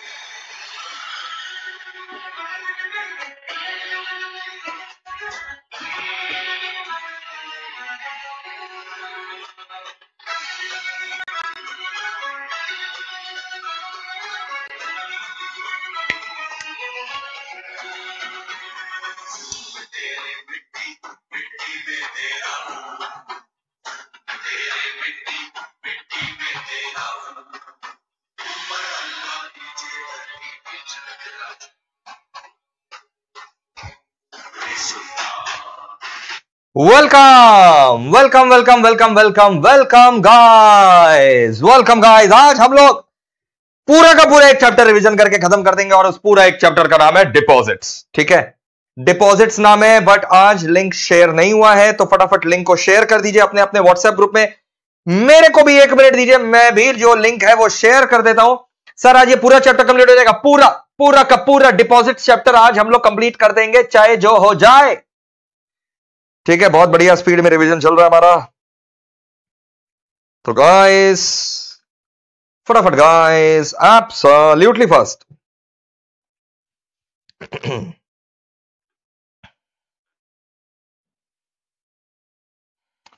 thank you welcome welcome welcome welcome welcome welcome guys welcome guys आज हम लोग पूरा का पूरा एक चैप्टर रिवीजन करके खत्म कर देंगे और उस पूरा एक चैप्टर का नाम है डिपॉजिट्स ठीक है डिपॉजिट्स नाम है बट आज लिंक शेयर नहीं हुआ है तो फटाफट लिंक को शेयर कर दीजिए अपने अपने व्हाट्सएप ग्रुप में मेरे को भी एक मिनट दीजिए मैं भी जो लिंक है वो शेयर कर देता हूं सर आज ये पूरा चैप्टर कंप्लीट हो जाएगा पूरा पूरा का पूरा डिपॉजिट चैप्टर आज हम लोग कंप्लीट कर देंगे चाहे जो हो जाए ठीक है बहुत बढ़िया स्पीड में रिवीजन चल रहा है हमारा तो गाइस फटाफट गाइस ल्यूटली फास्ट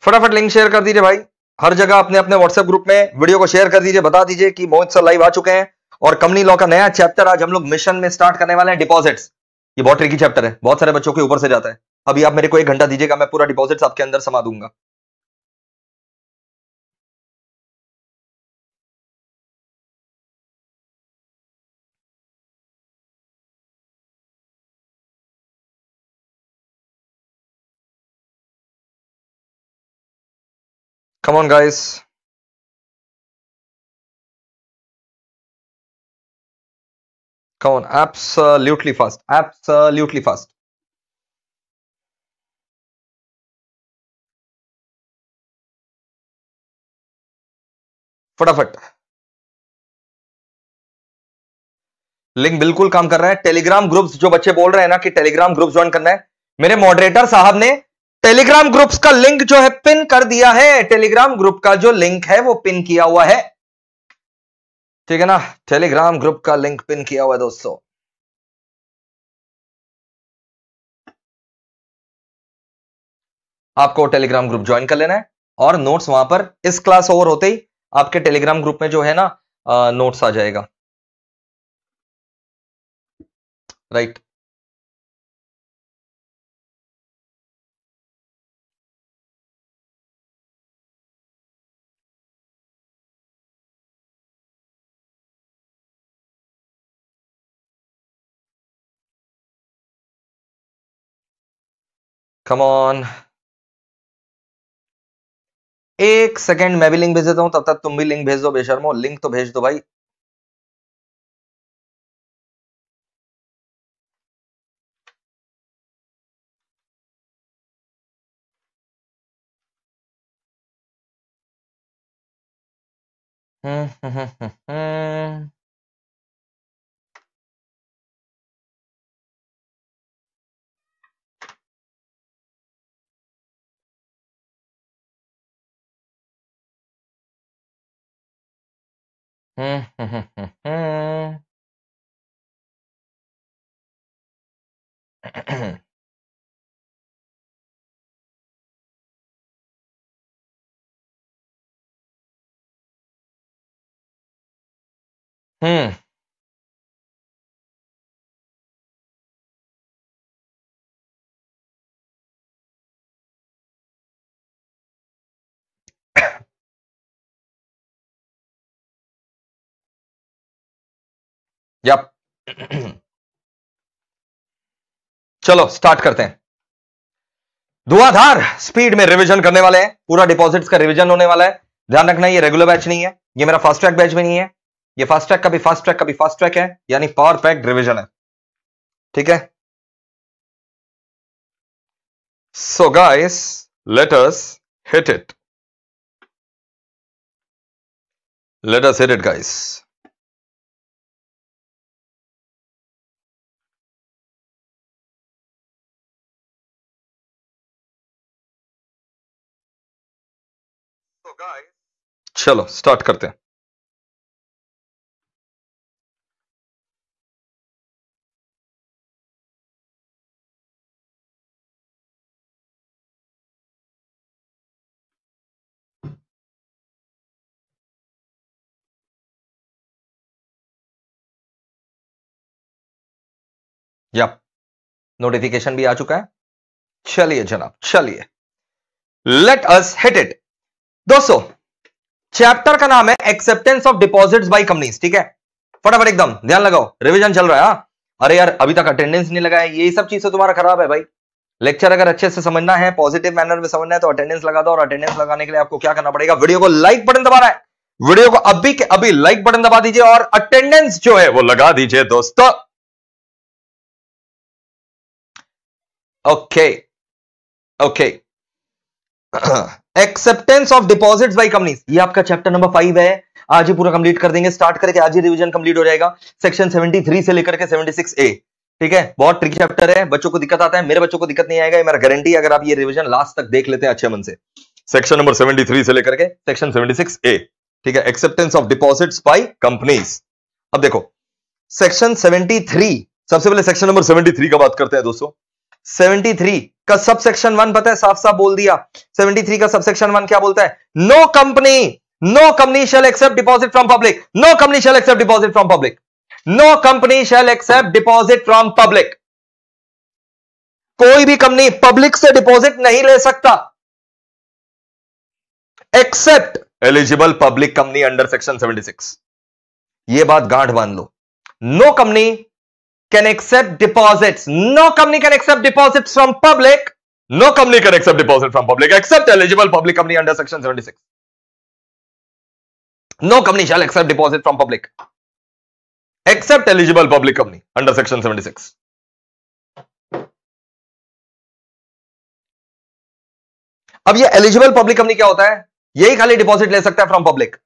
फटाफट लिंक शेयर कर दीजिए भाई हर जगह अपने अपने व्हाट्सएप ग्रुप में वीडियो को शेयर कर दीजिए बता दीजिए कि मोहित सर लाइव आ चुके हैं और कंपनी लॉ का नया चैप्टर आज हम लोग मिशन में स्टार्ट करने वाले हैं डिपॉजिट्स ये बॉटरी की चैप्टर है बहुत सारे बच्चों के ऊपर से जाता है अभी आप मेरे को एक घंटा दीजिएगा मैं पूरा डिपॉजिट आपके अंदर समा दूंगा Come on, guys. Come on, absolutely fast, absolutely fast. फटाफट लिंक बिल्कुल काम कर रहा है टेलीग्राम ग्रुप्स जो बच्चे बोल रहे हैं ना कि टेलीग्राम ग्रुप ज्वाइन करना है मेरे मॉडरेटर साहब ने टेलीग्राम ग्रुप्स का लिंक जो है पिन कर दिया है टेलीग्राम ग्रुप का जो लिंक है वो पिन किया हुआ है ठीक है ना टेलीग्राम ग्रुप का लिंक पिन किया हुआ है दोस्तों आपको टेलीग्राम ग्रुप ज्वाइन कर लेना है और नोट्स वहां पर इस क्लास ओवर होते ही आपके टेलीग्राम ग्रुप में जो है ना नोट्स आ जाएगा राइट right. एक सेकेंड मैं भी लिंक भेज देता हूं तब तक तुम भी लिंक भेज दो बेशर्मो लिंक तो भेज दो भाई हम्म हम्म हम्म, हम्म, हम्म। hmm. यप चलो स्टार्ट करते हैं धुआधार स्पीड में रिवीजन करने वाले हैं पूरा डिपॉजिट्स का रिवीजन होने वाला है ध्यान रखना ये रेगुलर बैच नहीं है ये मेरा फास्ट ट्रैक बैच भी नहीं है ये फास्ट ट्रैक कभी फास्ट ट्रैक कभी फास्ट ट्रैक है यानी परफेक्ट रिवीजन है ठीक है so guys let us hit it let us hit it guys चलो स्टार्ट करते हैं या नोटिफिकेशन भी आ चुका है चलिए जनाब चलिए लेट अस हिट इट दोस्तों चैप्टर का नाम है acceptance of deposits by companies ठीक है फटाफट एकदम ध्यान लगाओ रिवीजन चल रहा है हा? अरे यार अभी तक अटेंडेंस नहीं लगाया ये सब चीज तुम्हारा खराब है भाई लेक्चर अगर अच्छे से समझना है पॉजिटिव मैनर में समझना है तो अटेंडेंस लगा दो और अटेंडेंस लगाने के लिए आपको क्या करना पड़ेगा वीडियो को लाइक बटन दबाना है वीडियो को अभी के अभी लाइक बटन दबा दीजिए और अटेंडेंस जो है वो लगा दीजिए दोस्तों okay okay acceptance of deposits by companies ये आपका चैप्टर नंबर फाइव है आज ही पूरा कंप्लीट कर देंगे स्टार्ट करके आज ही रिवीजन कंप्लीट हो जाएगा सेक्शन 73 से लेकर के 76 ए ठीक है बहुत ट्रिकी चैप्टर है बच्चों को दिक्कत आता है मेरे बच्चों को दिक्कत नहीं आएगा मेरा गारंटी अगर आप ये रिविजन लास्ट तक देख लेते हैं अच्छे मन से सेक्शन नंबर 73 से लेकर के सेक्शन 76 ए ठीक है acceptance of deposits by companies अब देखो सेक्शन 73 सबसे पहले सेक्शन नंबर 73 का बात करते हैं दोस्तों 73 का सबसेक्शन वन पता है साफ साफ बोल दिया 73 का सबसेक्शन वन क्या बोलता है no company no company shall accept deposit from public no company shall accept deposit from public no company shall accept deposit from public कोई भी कंपनी पब्लिक से डिपॉजिट नहीं ले सकता except eligible public company under section 76 ये बात गांठ बांध लो no company can accept deposits. No company can accept deposits from public. No company can accept deposit from public except eligible public company under section 76. No company shall accept deposit from public except eligible public company under section 76. अब ये eligible public company क्या होता है यही खाली deposit ले सकता है फ्रॉम पब्लिक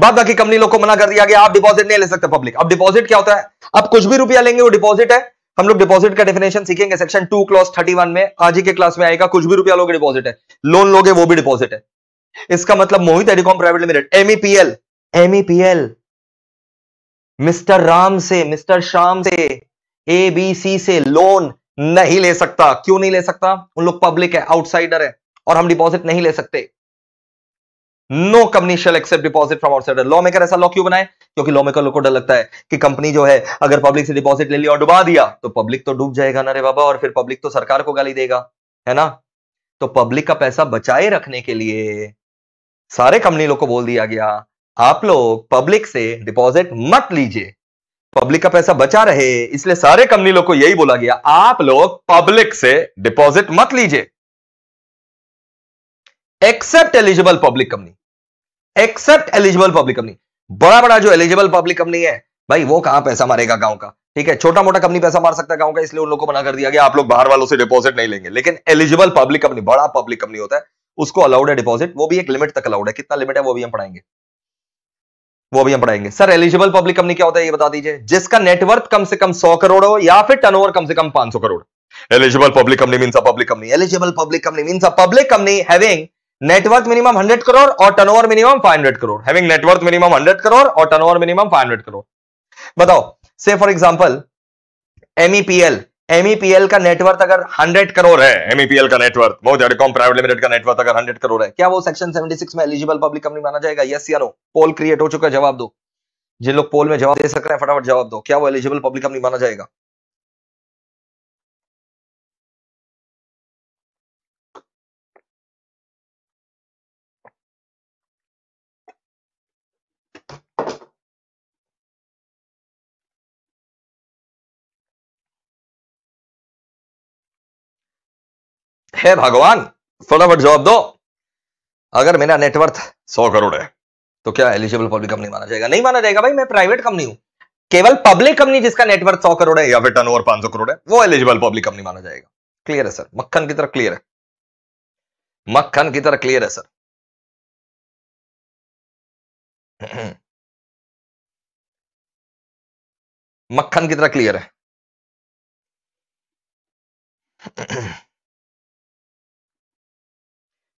बाद बाकी कंपनी लोग को मना कर दिया गया आप डिपॉजिट नहीं ले सकते पब्लिक अब डिपॉजिट क्या होता है आप कुछ भी रुपया लेंगे वो डिपॉजिट है हम लोग डिपॉजिट का डेफिनेशन सीखेंगे section two clause thirty one में आज ही के क्लास में आएगा कुछ भी रुपया लोगे डिपॉजिट है लोन लोगे वो भी डिपॉजिट है इसका मतलब Mohit telecom private limited MEPL MEPL mister Ram से मिस्टर शाम से एबीसी से लोन नहीं ले सकता क्यों नहीं ले सकता उन लोग पब्लिक है आउटसाइडर है और हम डिपॉजिट नहीं ले सकते no commercial accept deposit from outsider law maker ऐसा लॉ क्यों बनाए क्योंकि लॉ मेकर को डर लगता है कि कंपनी जो है अगर पब्लिक से डिपॉजिट ले लिया और डुबा दिया तो पब्लिक तो डूब जाएगा ना रे बाबा और फिर पब्लिक तो सरकार को गाली देगा है ना तो पब्लिक का पैसा बचाए रखने के लिए सारे कंपनी लोग को बोल दिया गया आप लोग पब्लिक से डिपॉजिट मत लीजिए पब्लिक का पैसा बचा रहे इसलिए सारे कंपनी लोग को यही बोला गया आप लोग पब्लिक से डिपॉजिट मत लीजिए except eligible public company except eligible public company बड़ा बड़ा जो एलिजिबल पब्लिक कंपनी है भाई वो कहां पैसा मारेगा गांव का ठीक है छोटा मोटा कंपनी पैसा मार सकता है गांव का इसलिए उन लोगों को मना कर दिया गया आप लोग बाहर वालों से डिपॉजिट नहीं लेंगे लेकिन एलिजिबल पब्लिक कंपनी बड़ा पब्लिक कंपनी होता है उसको अलाउड है डिपॉजिट वो भी एक लिमिट तक अलाउड है कितना लिमिट है वो भी हम पढ़ाएंगे वो भी हम पढ़ाएंगे सर एलिजिबल पब्लिक कंपनी क्या होता है ये बता दीजिए जिसका नेटवर्थ कम से कम सौ करोड़ हो या फिर टर्न कम से कम पांच सौ crore eligible public company mean public company eligible public company mean public company having net worth minimum 100 crore और turnover minimum 500 crore having net worth minimum 100 crore और टर्नओवर मिनिमम 500 करोड़ बताओ से फॉर एग्जांपल एमईपीएल एमईपीएल का नेटवर्थ अगर 100 करोड़ है एमईपीएल e का नेटवर्थ ज्यादा टेलीकॉम प्राइवेट लिमिटेड का नेटवर्थ अगर 100 करोड़ है क्या वो सेक्शन 76 में एलिजिबल पब्लिक कंपनी माना जाएगा यस या नो पोल क्रिएट हो चुका है जवाब दो जिन लोग पोल में जवाब दे सक रहे हैं फटाफट जवाब दो क्या वो एलिजिबल पब्लिक कंपनी माना जाएगा हे भगवान फटाफट जवाब दो अगर मेरा नेटवर्थ सौ करोड़ है तो क्या एलिजिबल पब्लिक कंपनी माना जाएगा नहीं माना जाएगा भाई मैं प्राइवेट कंपनी हूं केवल पब्लिक कंपनी जिसका नेटवर्थ सौ करोड़ है या फिर टर्न ओवर पांच सौ करोड़ है वो एलिजिबल पब्लिक कंपनी माना जाएगा क्लियर है सर मक्खन की तरह क्लियर है मक्खन की तरह क्लियर है सर मक्खन की तरह क्लियर है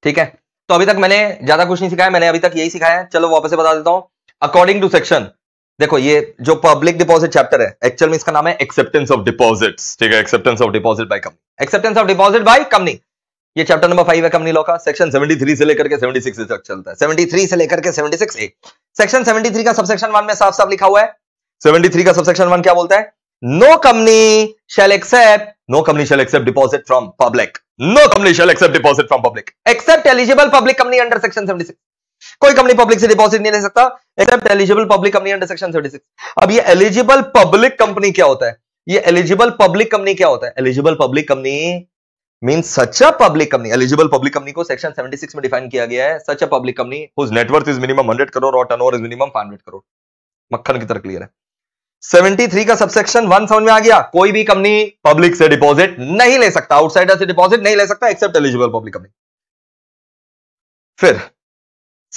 ठीक है तो अभी तक मैंने ज्यादा कुछ नहीं सिखाया मैंने अभी तक यही सिखाया है चलो वापस से बता देता हूं अकॉर्डिंग टू सेक्शन देखो ये जो पब्लिक डिपॉजिट चैप्टर है एक्चुअल में इसका नाम है एक्सेप्टेंस ऑफ डिपॉजिट ठीक है acceptance of deposit by company acceptance of deposit by company ये चैप्टर नंबर फाइव है कंपनी लॉ का सेक्शन 73 से लेकर के 76 तक चलता है 73 से लेकर के 76 ए सेक्शन 73 का सबसेक्शन वन में साफ साफ लिखा हुआ है 73 का सबसेक्शन वन क्या बोलता है no company shall accept no company shall accept deposit from public no company shall accept deposit from public except eligible public company under section 76 कोई कंपनी पब्लिक से डिपॉजिट नहीं ले सकता except eligible public company under section 76 अब ये eligible public company क्या होता है ये एलिजिबल पब्लिक कंपनी क्या होता है eligible public company mean such a public company eligible public company को सेक्शन 76 में डिफाइन किया गया है such a public company whose net worth is minimum 100 crore और टर्नओवर इज मिनिमम 500 करोड़ मक्खन की तरह क्लियर है 73 का सबसेक्शन वन समझ में आ गया कोई भी कंपनी पब्लिक से डिपॉजिट नहीं ले सकता आउटसाइडर से डिपॉजिट नहीं ले सकता एक्सेप्ट एलिजिबल पब्लिक कंपनी फिर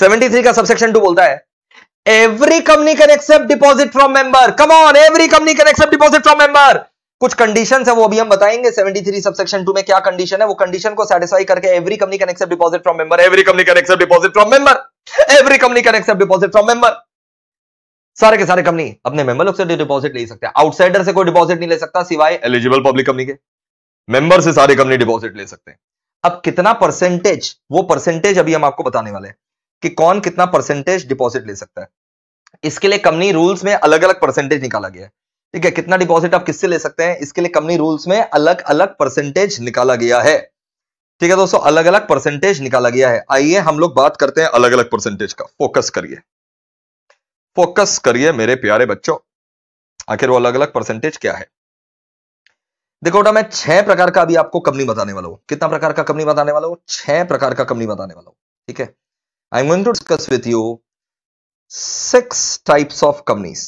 73 का सबसेक्शन टू बोलता है every company can accept deposit from member come on every company can accept deposit from member कुछ कंडीशंस है वो अभी हम बताएंगे 73 सबसेक्शन टू में क्या कंडीशन है वो कंडीशन को सेटिस्फाई करके every company can accept deposit from member every company can accept deposit from member every company can accept deposit from member सारे के सारे कंपनी अपने मेंबर लोग से डिपॉजिट ले सकते हैं आउटसाइडर से कोई डिपॉजिट नहीं ले सकता सिवाय एलिजिबल पब्लिक कंपनी के मेंबर से सारे कंपनी डिपॉजिट ले सकते हैं अब कितना परसेंटेज वो परसेंटेज अभी हम आपको बताने वाले कि कौन कितना परसेंटेज डिपॉजिट ले सकता है इसके लिए कंपनी रूल्स में अलग अलग परसेंटेज निकाला गया है ठीक है कितना डिपॉजिट आप किससे ले सकते हैं इसके लिए कंपनी रूल्स में अलग अलग परसेंटेज निकाला गया है ठीक है दोस्तों अलग अलग परसेंटेज निकाला गया है आइए हम लोग बात करते हैं अलग अलग परसेंटेज का फोकस करिए फोकस करिए मेरे प्यारे बच्चों आखिर वो अलग अलग परसेंटेज क्या है देखो बेटा मैं छह प्रकार का अभी आपको कंपनी बताने वाला हूं कितना प्रकार का कंपनी बताने वाला हूं छह प्रकार का कंपनी बताने वाला हूं ठीक है I am going to discuss with you six types of companies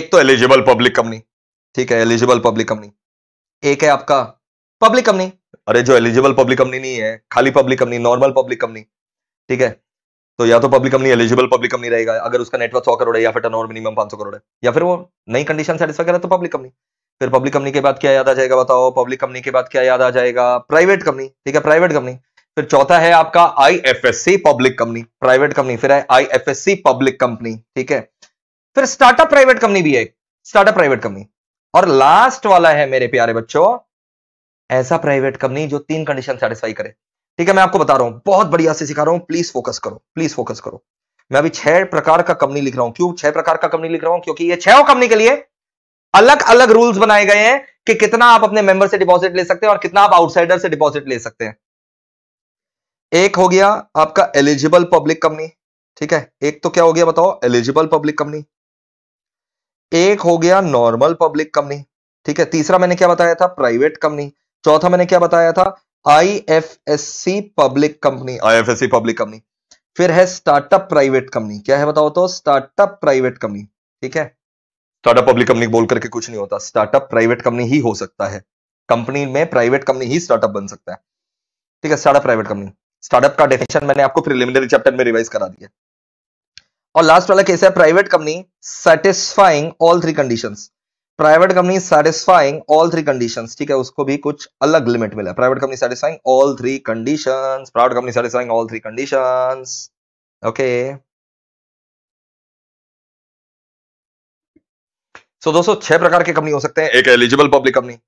एक तो एलिजिबल पब्लिक कंपनी ठीक है एलिजिबल पब्लिक कंपनी एक है आपका पब्लिक कंपनी अरे जो एलिजिबल पब्लिक कंपनी नहीं है खाली public company normal public company ठीक है तो या तो public company eligible public company रहेगा अगर उसका नेटवर्क सौ करोड़ है या फिर टर्नओवर मिनिमम पांच सौ करोड़ है या फिर वो नई कंडीशन सेटिस्फाई करे तो पब्लिक कंपनी फिर पब्लिक कंपनी के बाद क्या याद आ जाएगा बताओ पब्लिक कंपनी के बाद क्या याद आ जाएगा प्राइवेट कंपनी ठीक है प्राइवेट कंपनी फिर चौथा है आपका IFSC public company private company फिर है आईएफएससी पब्लिक कंपनी ठीक है फिर स्टार्टअप प्राइवेट कंपनी भी है स्टार्टअप प्राइवेट कंपनी और लास्ट वाला है मेरे प्यारे बच्चों ऐसा प्राइवेट कंपनी जो तीन कंडीशन सेटिस्फाई करे ठीक है मैं आपको बता रहा हूं बहुत बढ़िया से सिखा रहा हूं प्लीज फोकस करो प्लीज फोकस करो मैं अभी छह प्रकार का कंपनी लिख रहा हूं क्यों छह प्रकार का कंपनी लिख रहा हूं क्योंकि ये छह कंपनी के लिए अलग अलग रूल्स बनाए गए हैं कि कितना आप अपने मेंबर से डिपॉजिट ले सकते हैं और कितना आप आउटसाइडर से डिपॉजिट ले सकते हैं एक हो गया आपका एलिजिबल पब्लिक कंपनी ठीक है एक तो क्या हो गया बताओ एलिजिबल पब्लिक कंपनी एक हो गया नॉर्मल पब्लिक कंपनी ठीक है तीसरा मैंने क्या बताया था प्राइवेट कंपनी चौथा मैंने क्या बताया था I F S C public company I F S C public company फिर है स्टार्टअप प्राइवेट कंपनी क्या है बताओ तो स्टार्टअप प्राइवेट कंपनी ठीक है स्टार्टअप पब्लिक कंपनी बोल करके कुछ नहीं होता स्टार्टअप प्राइवेट कंपनी ही हो सकता है कंपनी में प्राइवेट कंपनी ही स्टार्टअप बन सकता है ठीक है स्टार्टअप प्राइवेट कंपनी स्टार्टअप का डेफिनेशन मैंने आपको प्रिलिमिनरी चैप्टर में रिवाइज करा दिया और लास्ट वाला केस है private company satisfying all three conditions private company satisfying all three condition ठीक है उसको भी कुछ अलग लिमिट मिला private company satisfying all three condition private company satisfying all three condition okay so दोस्तों छह प्रकार के कंपनी हो सकते हैं एक एलिजिबल पब्लिक कंपनी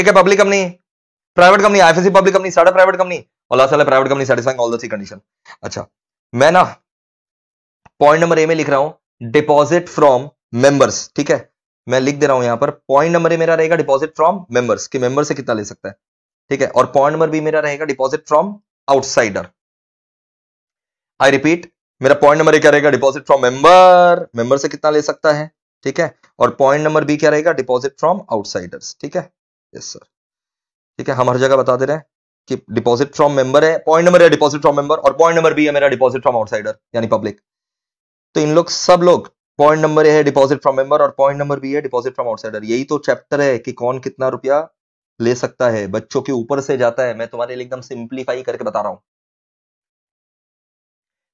एक है public company private company IFSC public company साढ़े प्राइवेट कंपनी और लास्ट वाला private company satisfying all the three condition अच्छा मैं ना पॉइंट नंबर ए में लिख रहा हूं डिपॉजिट फ्रॉम मेंबर्स ठीक है मैं लिख दे रहा हूं यहां पर पॉइंट नंबर मेरा रहेगा डिपॉजिट फ्रॉम मेंबर्स कि मेंबर से कितना ले सकता है ठीक है और पॉइंट नंबर भी मेरा रहेगा deposit from outsider I repeat मेरा पॉइंट नंबर क्या रहेगा डिपॉजिट फ्रॉम मेंबर मेंबर से कितना ले सकता है ठीक है और पॉइंट नंबर बी क्या रहेगा डिपॉजिट फ्रॉम आउटसाइडर्स ठीक है यस सर ठीक है हम हर जगह बता दे रहे हैं कि डिपॉजिट फ्रॉम मेंबर है पॉइंट नंबर है डिपॉजिट फ्रॉम मेंबर और पॉइंट नंबर बी है मेरा डिपॉजिट फ्रॉम आउटसाइडर यानी पब्लिक तो इन लोग सब लोग पॉइंट नंबर ए है डिपॉजिट फ्रॉम मेंबर और पॉइंट नंबर बी है डिपॉजिट फ्रॉम आउटसाइडर यही तो चैप्टर है कि कौन कितना रुपया ले सकता है बच्चों के ऊपर से जाता है मैं तुम्हारे लिए एकदम सिंप्लीफाई करके बता रहा हूं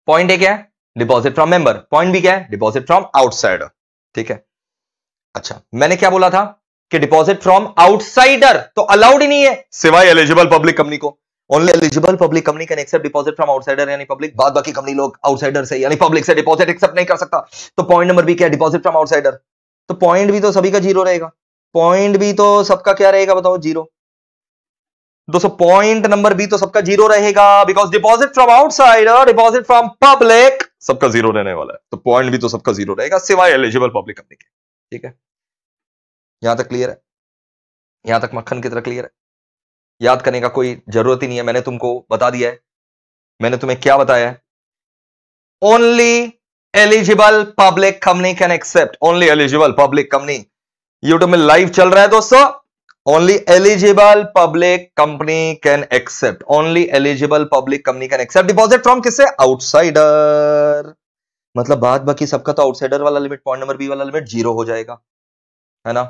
पॉइंट ए क्या है deposit from member point B क्या है डिपॉजिट फ्रॉम आउटसाइडर ठीक है अच्छा मैंने क्या बोला था कि डिपॉजिट फ्रॉम आउटसाइडर तो अलाउड ही नहीं है सिवाय एलिजिबल पब्लिक कंपनी को only eligible public company can accept deposit from outsider यानी पब्लिक बाद बाकी कंपनी लोग आउटसाइडर से यानी पब्लिक से डिपॉजिट एक्सेप्ट नहीं कर सकता तो पॉइंट नंबर बी क्या डिपॉजिट फ्रॉम आउटसाइडर तो पॉइंट भी तो सभी का जीरो रहेगा पॉइंट भी तो सबका क्या रहेगा बताओ जीरो दोस्तों पॉइंट नंबर बी तो सबका जीरो रहेगा because deposit from outsider deposit from public सबका जीरो रहने वाला है तो पॉइंट भी तो सबका जीरो रहेगा सिवाय एलिजिबल पब्लिक कंपनी के ठीक है यहां तक क्लियर है यहां तक मक्खन की तरह क्लियर है याद करने का कोई जरूरत ही नहीं है मैंने तुमको बता दिया है मैंने तुम्हें क्या बताया है only eligible public company can accept only eligible public company YouTube में लाइव चल रहा है दोस्तों only eligible public company can accept only eligible public company can accept deposit from किससे आउटसाइडर मतलब बाद बाकी सबका तो आउटसाइडर वाला लिमिट पॉइंट नंबर बी वाला लिमिट जीरो हो जाएगा है ना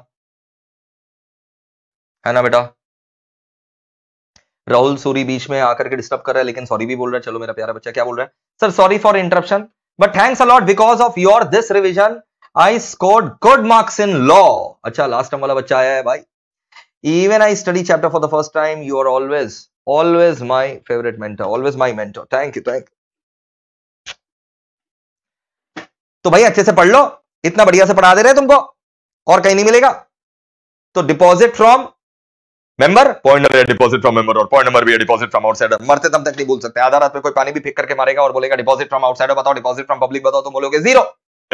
है ना बेटा राहुल सूरी बीच में आकर के डिस्टर्ब कर रहा है लेकिन सॉरी भी बोल रहा है चलो मेरा प्यारा बच्चा क्या बोल रहा है sir sorry for interruption but thanks a lot because of your this revision I scored good marks in law अच्छा लास्ट टाइम वाला बच्चा आया है भाई even I study chapter for the first time you are always always my favourite mentor always my mentor thank you thank you तो भाई अच्छे से पढ़ लो इतना बढ़िया से पढ़ा दे रहे हैं तुमको और कहीं नहीं मिलेगा तो deposit from member point number deposit from member और पॉइंट नंबर भी डिपॉजिट फ्रॉम आउटसाइडर मरते दम तक नहीं बोल सकते आधार रात में कोई पानी भी फेंक करके मारेगा और बोलेगा डिपॉजिट फ्रॉम आउटसाइडर बताओ डिपॉजिट फ्रॉम पब्लिक बताओ तो बोलोगे जीरो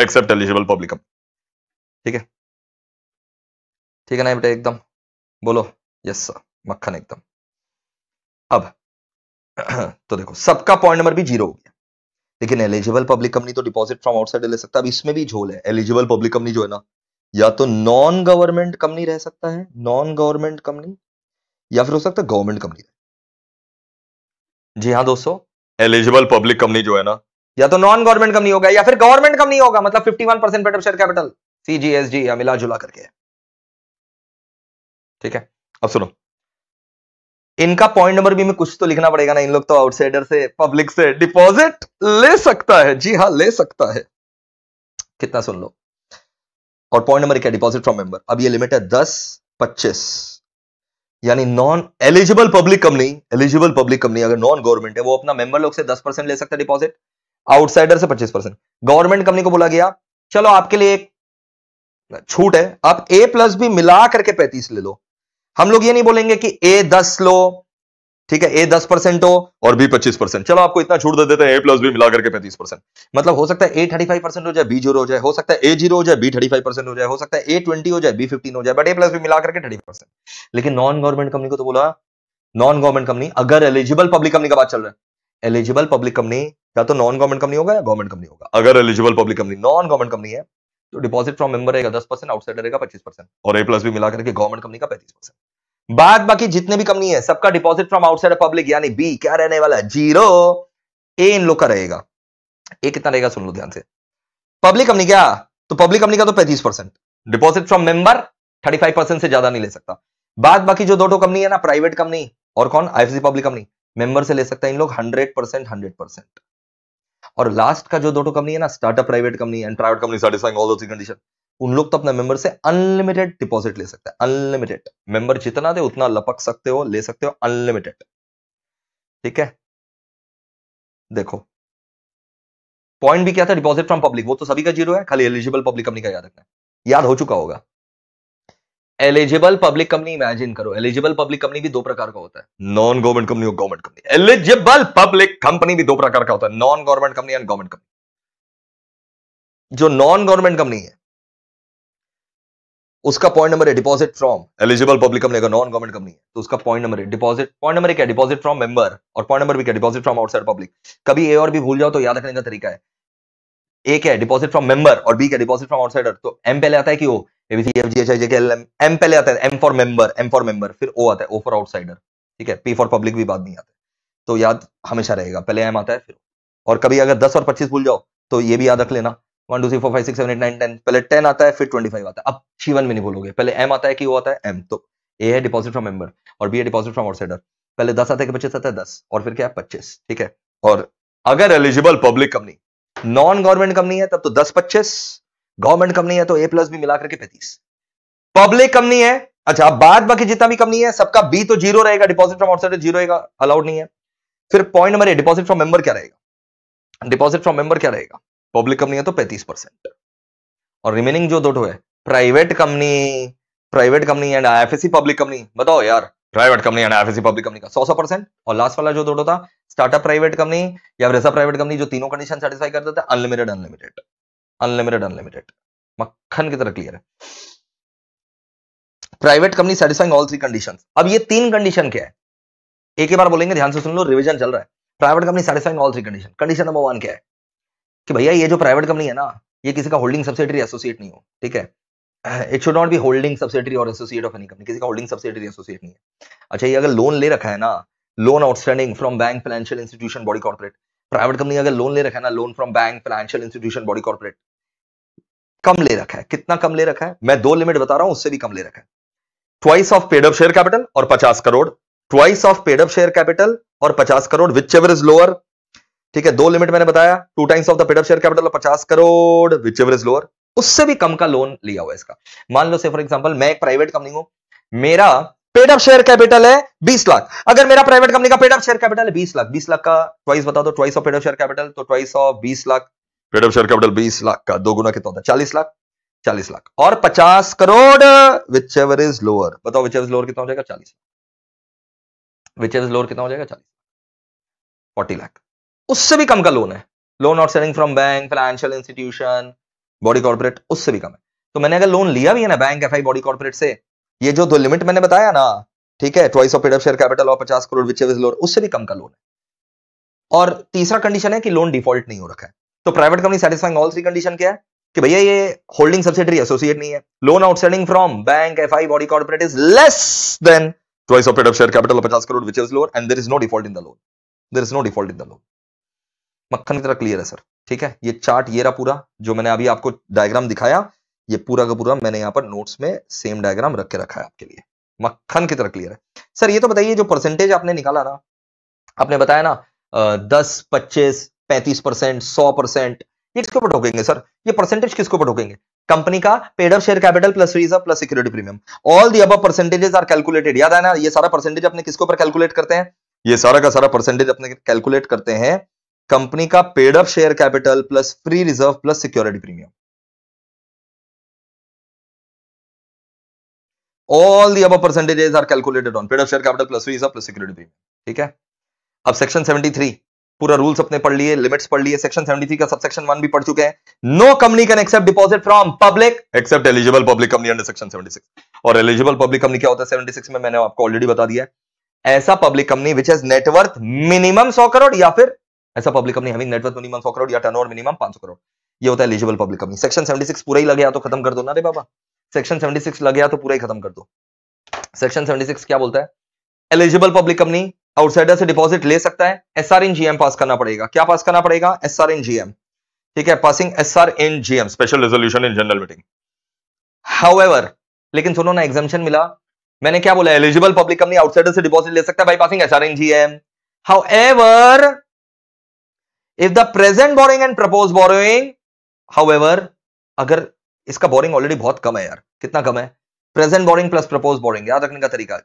एक्सेप्ट एलिजिबल पब्लिक ठीक है ठीक है ना बेटा एकदम बोलो यस सर मक्खन एकदम अब तो देखो सबका पॉइंट नंबर भी जीरो हो गया लेकिन एलिजिबल पब्लिक कंपनी तो डिपॉजिट फ्रॉम आउटसाइड ले सकता है अब इसमें भी झोल है एलिजिबल पब्लिक कंपनी जो है ना या तो नॉन गवर्नमेंट कंपनी रह सकता है नॉन गवर्नमेंट कंपनी या फिर हो सकता है गवर्नमेंट कंपनी जी हाँ दोस्तों एलिजिबल पब्लिक कंपनी जो है ना या तो नॉन गवर्नमेंट कंपनी होगा या फिर गवर्नमेंट कंपनी होगा मतलब one percent better share capital सीजीएसजी या मिला जुला करके ठीक है अब सुनो इनका पॉइंट नंबर भी में कुछ तो लिखना पड़ेगा ना इन लोग तो आउटसाइडर से पब्लिक से डिपॉजिट ले सकता है जी हाँ ले सकता है कितना सुन लो और पॉइंट नंबर क्या डिपॉजिट फ्रॉम मेंबर अब ये लिमिट है दस पच्चीस यानी non eligible public company eligible public company अगर नॉन गवर्नमेंट है वो अपना मेंबर लोग से दस परसेंट ले सकता है डिपॉजिट आउटसाइडर से पच्चीस परसेंट गवर्नमेंट कंपनी को बोला गया चलो आपके लिए एक छूट है आप ए प्लस भी मिला करके पैंतीस ले लो हम लोग ये नहीं बोलेंगे कि ए दस लो ठीक है ए दस परसेंट हो और बी पच्चीस परसेंट चलो आपको इतना छूट दे देते हैं ए प्लस बी मिला करके पैंतीस परसेंट मतलब हो सकता है ए थर्टी फाइव परसेंट हो जाए बी जीरो हो जाए हो सकता है ए जीरो हो जाए बी थर्टी फाइव परसेंट हो जाए हो सकता है ए ट्वेंटी हो जाए बी फिफ्टीन हो जाए बट ए प्लस बी मिला करके थर्टी परसेंट लेकिन नॉन गवर्नमेंट कंपनी को तो बोला नॉन गवर्नमेंट कंपनी अगर एलिजिबल पब्लिक कंपनी का बात चल रहा है एलिजिबल पब्लिक कंपनी या तो नॉन गवर्नमेंट कंपनी होगा या गवर्नमेंट कंपनी होगा अगर eligible public company non government company है तो डिपॉजिट फ्रॉम मेंबर रहेगा दस परसेंट आउटसाइड रहेगा पच्चीस परसेंट और ए प्लस भी मिला करके गवर्नमेंट कंपनी का पैंतीस परसेंट बाद बाकी जितने भी कंपनी है सबका डिपॉजिट फ्रॉम आउटसाइड पब्लिक यानी बी क्या रहने वाला है जीरो ए इन लोग का रहेगा ए कितना रहेगा सुन लो ध्यान से पब्लिक कंपनी क्या तो पब्लिक कंपनी का तो पैंतीस percent deposit from member thirty five percent से ज्यादा नहीं ले सकता बाद बाकी जो दो टो कंपनी है ना प्राइवेट कंपनी और कौन आईएफसी पब्लिक कंपनी मेंबर से ले सकता है इन लोग हंड्रेड परसेंट हंड्रेड परसेंट और लास्ट का जो दो टो कंपनी है ना startup private company and private company satisfying all those condition उन लोग तो अपना मेंबर से अनलिमिटेड डिपॉजिट ले सकते हैं अनलिमिटेड मेंबर जितना दे उतना लपक सकते हो ले सकते हो अनलिमिटेड ठीक है देखो पॉइंट भी क्या था डिपॉजिट फ्रॉम पब्लिक वो तो सभी का जीरो है खाली एलिजिबल पब्लिक कंपनी का याद रखना है याद हो चुका होगा एलिजिबल पब्लिक कंपनी इमेजिन करो एलिजिबल पब्लिक कंपनी भी दो प्रकार का होता है नॉन गवर्नमेंट कंपनी और government company eligible public company भी दो प्रकार का होता है non government company and government company जो नॉन गवर्नमेंट कंपनी है उसका पॉइंट नंबर है deposit from eligible public company अगर नॉन गवर्नमेंट कंपनी है तो उसका पॉइंट नंबर है डिपॉजिट पॉइंट नंबर क्या डिपॉजिट फ्रॉम मेंबर और पॉइंट नंबर भी क्या डिपॉजिट फ्रॉम आउटसाइड पब्लिक कभी ए और बी भूल जाओ तो याद रखने का तरीका है ए क्या है डिपॉजिट फ्रॉम मेंबर और बी क्या डिपॉजिट फ्रॉम आउटसाइडर तो एम पहले आता है कि ओ एम e पहले आता है M for member M for member फिर ओ आता है ओ फॉर आउटसाइडर ठीक है पी फॉर पब्लिक भी बाद नहीं आता है तो याद हमेशा रहेगा पहले एम आता है फिर और कभी अगर दस और पच्चीस भूल जाओ तो ये भी याद रख लेना one two three four five six seven eight nine ten पहले टेन आता है फिर ट्वेंटी फाइव आता है अब छी वन में नहीं बोलोगे पहले एम आता है कि वो आता है एम तो ए है डिपॉजिट फ्रॉम मेंबर और बी है डिपॉजिट फ्रॉम आउटसाइडर पहले दस आता है कि पच्चीस आता है दस और फिर क्या पच्चीस ठीक है और अगर eligible public company non government company है तब तो दस पच्चीस गवर्नमेंट कंपनी है तो ए प्लस भी मिला करके पैंतीस पब्लिक कंपनी है अच्छा अब बाद बाकी जितना भी कंपनी है सबका बी तो जीरो रहेगा डिपॉजिट फ्रॉम आउटसाइडर जीरो रहेगा अलाउड नहीं है फिर point number A deposit from member क्या रहेगा डिपॉजिट फ्रॉम मेंबर क्या रहेगा पब्लिक कंपनी है तो पैंतीस परसेंट और रिमेनिंग जो दो है private company private company and I public company बताओ यार private company and I public company का सौ सौ परसेंट और लास्ट वाला जो दो था स्टार्टअप प्राइवेट कंपनी या वैसा प्राइवेट कंपनी जो तीनों कंडीशन सेटिस्फाई कर देते अनलिमिटेड अनलिमिटेड अनलिमिटेड अनलिमिटेड मक्खन की तरह क्लियर है private company satisfying all three condition अब ये तीन कंडीशन क्या है एक ही बार बोलेंगे ध्यान से सुन लो रिवीजन चल रहा है private company satisfying all three condition condition number one क्या है कि भैया ये जो प्राइवेट कंपनी है ना ये किसी का होल्डिंग सब्सिडरी एसोसिएट नहीं हो ठीक है it should not be holding subsidiary और एसोसिएट ऑफ एनी कंपनी किसी का होल्डिंग सब्सिडरी एसोसिएट नहीं है अच्छा ये अगर लोन ले रखा है ना loan outstanding from bank financial institution body corporate private company अगर लोन ले रखा है ना loan from bank financial institution body corporate कम ले रखा है कितना कम ले रखा है मैं दो लिमिट बता रहा हूं उससे भी कम ले रखा है twice of paid up share capital और पचास crore twice of paid up share capital और पचास crore whichever is lower ठीक है दो लिमिट मैंने बताया two times of the paid share capital पचास crore whichever is lower उससे भी कम का लोन लिया हुआ इसका मान लो से फॉर एग्जाम्पल मैं एक प्राइवेट कंपनी हूं मेरा पेड अप शेयर कैपिटल है बीस लाख अगर मेरा प्राइवेट कंपनी का पेड अप शेयर कैपिटल है बीस लाख बीस लाख का ट्वाइस बता दो twice of paid up share capital तो ट्वाइस ऑफ बीस lakh paid up share capital बीस लाख का दो गुना कितना होता है चालीस लाख चालीस लाख और पचास crore whichever is lower बताओ विच एवर इज लोअर कितना हो जाएगा चालीस विच एवर इज लोअर कितना हो जाएगा चालीस फोर्टी लाख उससे भी कम का लोन है loan not selling from bank financial institution body corporate उससे भी कम है तो मैंने अगर लोन लिया भी है ना bank F I body corporate से ये जो दो लिमिट मैंने बताया ना ठीक है ट्वाइस ऑफ शेयर कैपिटल और पचास करोड़ विच एवज लोन उससे भी कम का लोन है और तीसरा कंडीशन है कि लोन डिफॉल्ट नहीं हो रखा है तो private company satisfying all three condition क्या है कि भैया ये होल्डिंग सब्सिडरी एसोसिएट नहीं है loan outstanding from bank F I body corporate is less than twice of share capital पचास crore whichever loan and there is no default in the loan there is no default in the loan मक्खन की तरह clear है sir ठीक है ये chart ये रहा पूरा जो मैंने अभी आपको डायग्राम दिखाया ये पूरा का पूरा मैंने यहाँ पर नोट्स में सेम डायग्राम रख के रखा है आपके लिए मक्खन की तरह क्लियर है सर ये तो बताइए जो परसेंटेज आपने निकाला ना आपने बताया ना दस पच्चीस पैंतीस परसेंट सौ परसेंट ये किसके ऊपर ढोकेंगे सर ये परसेंटेज किसके ऊपर ढोकेंगे कंपनी का paid share capital plus reserve plus security premium all the above percentages are calculated याद है ना ये सारा परसेंटेज अपने किसके ऊपर कैलकुलेट करते हैं ये सारा का सारा परसेंटेज अपने कैलकुलेट करते हैं कंपनी का paid up share capital plus free reserve plus security premium all the above percentages are calculated on paid up share capital plus free reserve plus security premium ठीक है अब सेक्शन 73 पूरा rules अपने पढ़ लिए लिमिट्स पढ़ लिए सेक्शन 73 का सबसेक्शन 1 भी पढ़ चुके हैं no company can accept deposit from public except eligible public company under section 76 और एलिजिबल पब्लिक कंपनी क्या होता है 76 में मैंने आपको ऑलरेडी बता दिया है ऐसा public company which has net worth minimum 100 crore या फिर ऐसा public company having net worth minimum सौ करोड़ या टर्नओवर मिनिमम पांच करोड़ ये होता है एलिजिबल पब्लिक कंपनी सेक्शन 76 पूरा ही लग गया तो खत्म कर दो ना रे बाबा सेक्शन 76 लग गया तो पूरा ही खत्म कर दो सेक्शन 76 क्या बोलता है एलिजिबल पब्लिक कंपनी आउटसाइडर से डिपॉजिट ले सकता है एस आर एन पास करना पड़ेगा क्या पास करना पड़ेगा एस आर एन ठीक है passing S R N GM special resolution in general meeting however लेकिन सुनो ना एग्जामेशन मिला मैंने क्या बोला एलिजिबल पब्लिक कंपनी आउटसाइडर से डिपॉजिट ले सकता है by passing S R N GM however if the present borrowing and propose borrowing however अगर इसका बोरिंग ऑलरेडी बहुत कम है यार कितना कम है present borrowing plus propose borrowing याद रखने का तरीका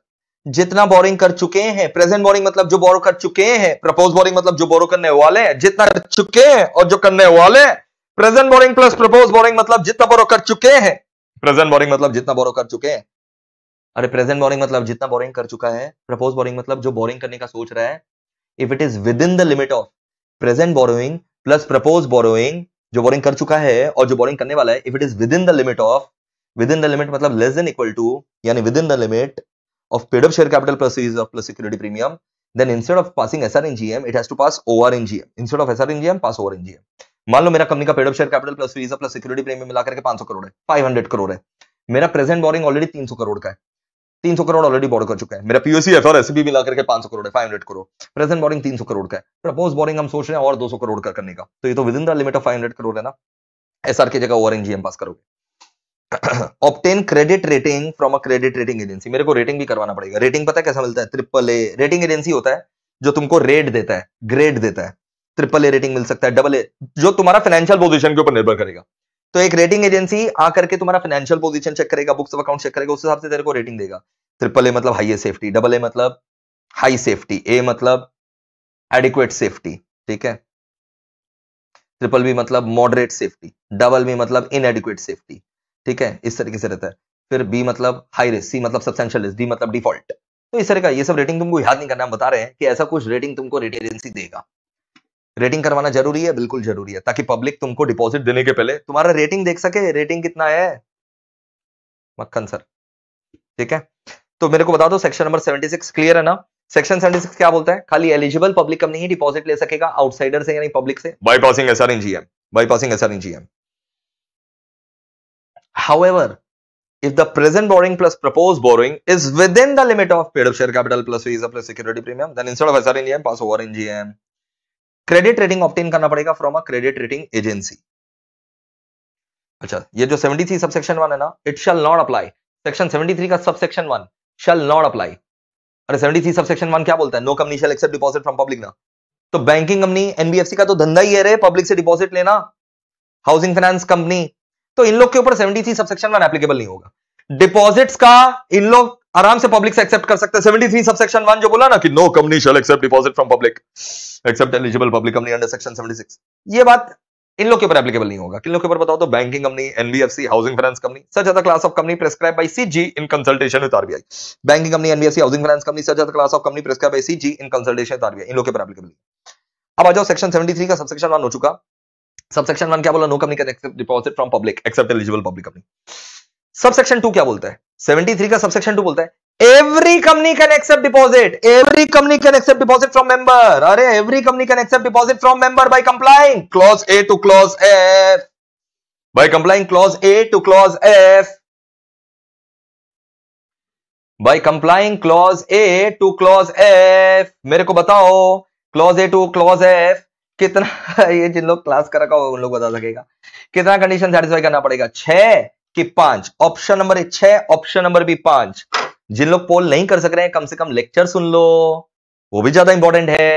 जितना बोरिंग कर चुके हैं प्रेजेंट बोरिंग मतलब जो बोरो कर चुके हैं प्रपोज बोरिंग मतलब जो बोरो करने वाले हैं जितना कर चुके हैं और जो करने वाले हैं present borrowing plus propose borrowing मतलब जितना बोरो कर चुके हैं प्रेजेंट बोरिंग मतलब जितना बोरो कर चुके हैं अरे प्रेजेंट बोरिंग मतलब जितना बोरिंग कर चुका है प्रपोज बोरिंग मतलब जो बोरिंग करने का सोच रहा है if it is within the limit of present borrowing plus propose borrowing जो बोरिंग कर चुका है और जो बोरिंग करने वाला है if it is within the limit of within the limit मतलब लेस देन इक्वल टू यानी within the limit of paid of share capital plus of plus security premium then instead then instead of passing SR in GM, it has to pass over in GM. Instead of SR in GM, pass over in GM. मान लो मेरा company का paid of share capital plus visa plus security premium मिला करके 500 करोड़ है 500 करोड़ है मेरा present boring already 300 crore का है तीन सौ करोड़ ऑलरेडी बोर्ड कर चुका है मेरा पीओसी एफ और एस बी मिला करके पांच सौ crore five hundred crore present borrowing तीन सौ करोड़ का है प्रपोज बोरिंग हम सोच रहे हैं और दो सौ करोड़ का करने का तो ये तो within the limit of five hundred crore है ना एसआर की जगह ओवर एनजीएम पास करोगे obtain credit rating from a credit rating agency मेरे को रेटिंग भी करवाना पड़ेगा रेटिंग पता है कैसा मिलता है ट्रिपल ए रेटिंग एजेंसी होता है जो तुमको रेट देता है ग्रेड देता है ट्रिपल ए रेटिंग मिल सकता है डबल ए जो तुम्हारा फाइनेंशियल पोजिशन के ऊपर निर्भर करेगा तो एक रेटिंग एजेंसी आकर के तुम्हारा फाइनेंशियल पोजीशन चेक करेगा बुक्स ऑफ अकाउंट चेक करेगा उस हिसाब से तेरे को रेटिंग देगा ट्रिपल ए मतलब हाई सेफ्टी डबल ए मतलब हाई सेफ्टी ए मतलब एडिक्वेट सेफ्टी ठीक है ट्रिपल बी मतलब मॉडरेट सेफ्टी डबल बी मतलब इनएडिक्वेट सेफ्टी ठीक है इस तरीके से रहता है फिर बी मतलब हाई रिस्क सी मतलब सब्सटेंशियल रिस्क डी मतलब डिफॉल्ट तो इस तरह का ये सब रेटिंग तुमको याद नहीं करना हम बता रहे हैं कि ऐसा कुछ रेटिंग तुमको रेटिंग एजेंसी देगा रेटिंग करवाना जरूरी है बिल्कुल जरूरी है ताकि पब्लिक तुमको डिपॉजिट देने के पहले तुम्हारा रेटिंग देख सके रेटिंग कितना है मक्खन सर ठीक है तो मेरे को बता दो सेक्शन नंबर 76 क्लियर है ना सेक्शन 76 क्या बोलता है खाली एलिजिबल पब्लिक कंपनी ही डिपॉजिट ले सकेगा आउटसाइडर से यानी पब्लिक से bypassing S R SR NGM bypassing S R in SR NGM however if the present borrowing plus proposed borrowing is within the limit of paid up share capital plus fees plus security premium then instead of srngm pass over ngm credit rating obtain करना पड़ेगा from a credit rating agency अच्छा ये जो 73 subsection one है ना it shall not apply section 73 का subsection one shall not apply अरे 73 subsection one क्या बोलता है no company shall accept deposit from public ना तो बैंकिंग कंपनी एनबीएफसी का तो धंधा ही है रे पब्लिक से डिपॉजिट लेना हाउसिंग फाइनेंस कंपनी तो इन लोग के ऊपर seventy three subsection one applicable नहीं होगा डिपॉजिट्स का इन लोग आराम से पब्लिक से एक्सेप्ट कर सकते हैं 73 सबसेक्शन 1 जो बोला ना कि no company shall accept deposit from public except eligible public company under section 76 ये बात इन लोग के ऊपर एप्लीकेबल नहीं होगा किन लोग के ऊपर बताओ तो banking company NBFC housing finance company such other class of company prescribe by C G in consultation with RBI banking company NBFC housing finance company such other class of company prescribe by C G in consultation with RBI इन लोग के ऊपर applicable नहीं अब आ जाओ section 73 का subsection 1 हो चुका सबसेक्शन 1 क्या बोला no company can accept deposit from public except eligible public company subsection two क्या बोलता है 73 का सबसेक्शन टू बोलता है every company can accept deposit every company can accept deposit from member अरे every company can accept deposit from member by complying clause A to clause F by complying clause A to clause F by complying clause A to clause F मेरे को बताओ clause A to clause F कितना ये जिन लोग class कर रखा हो उन लोग बता सकेगा कितना कंडीशन सेटिस्फाई करना पड़ेगा छह कि पांच ऑप्शन नंबर ए छह ऑप्शन नंबर बी पांच जिन लोग पोल नहीं कर सक रहे हैं कम से कम लेक्चर सुन लो वो भी ज्यादा इंपॉर्टेंट है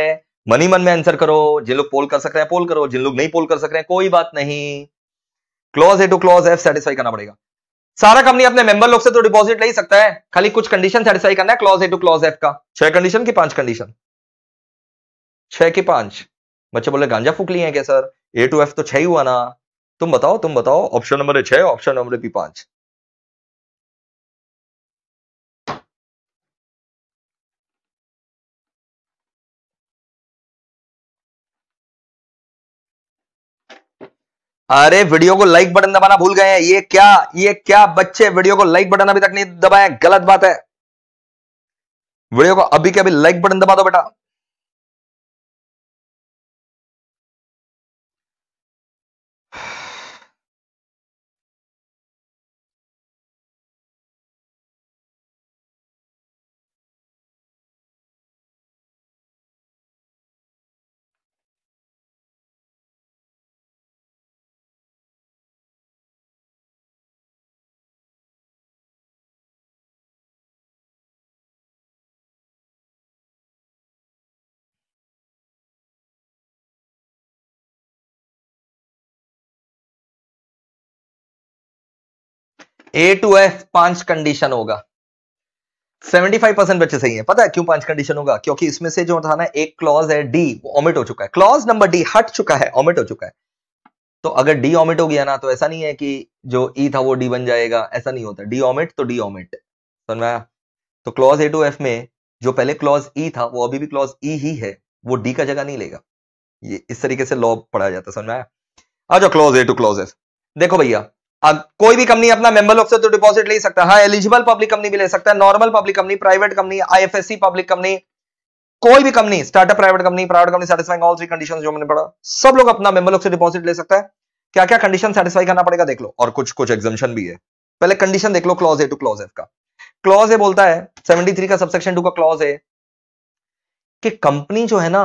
मनी मन में आंसर करो जिन लोग पोल कर सक रहे हैं पोल करो जिन लोग नहीं पोल कर सक रहे हैं कोई बात नहीं clause A to clause F satisfy करना पड़ेगा सारा कंपनी अपने मेंबर लोग से तो डिपॉजिट ले ही सकता है खाली कुछ कंडीशन सेटिस्फाई करना है clause A to clause F का छह कंडीशन की पांच कंडीशन छह की पांच बच्चे बोले गांजा फूक लिए हैं क्या सर ए टू एफ तो छह ही हुआ ना तुम बताओ तुम बताओ ऑप्शन नंबर छह ऑप्शन नंबर बी पांच अरे वीडियो को लाइक बटन दबाना भूल गए हैं ये क्या ये क्या बच्चे वीडियो को लाइक बटन अभी तक नहीं दबाए गलत बात है वीडियो को अभी के अभी लाइक बटन दबा दो बेटा ए टू एफ पांच कंडीशन होगा 75 परसेंट बच्चे सही है पता है क्यों पांच कंडीशन होगा क्योंकि इसमें से जो था ना एक क्लॉज है डी वो ऑमिट हो चुका है क्लॉज नंबर डी हट चुका है ऑमिट हो चुका है तो अगर डी ऑमिट हो गया ना तो ऐसा नहीं है कि जो ई e था वो डी बन जाएगा ऐसा नहीं होता डी ऑमिट तो डी ऑमिट समझाया तो क्लॉज ए टू एफ में जो पहले क्लॉज ई e था वो अभी भी क्लॉज ई e ही है वो डी का जगह नहीं लेगा ये इस तरीके से लॉ पढ़ाया जाता है समझ समझाया आ जाओ clause A to clause F देखो भैया अब कोई भी कंपनी अपना मेंबर लोग से तो डिपॉजिट ले सकता है एलिजिबल पब्लिक कंपनी भी ले सकता है normal public company private company IFSC public company कोई भी company startup private company private company satisfying all three condition जो मैंने पढ़ा सब लोग अपना मेंबर लोग से डिपॉजिट ले सकता है क्या क्या कंडीशन सेटिस्फाई करना पड़ेगा देख लो और कुछ कुछ एग्जामेशन भी है पहले कंडीशन देख लो clause A to clause F का क्लॉज ए बोलता है 73 का सबसेक्शन टू का क्लॉज है कि कंपनी जो है ना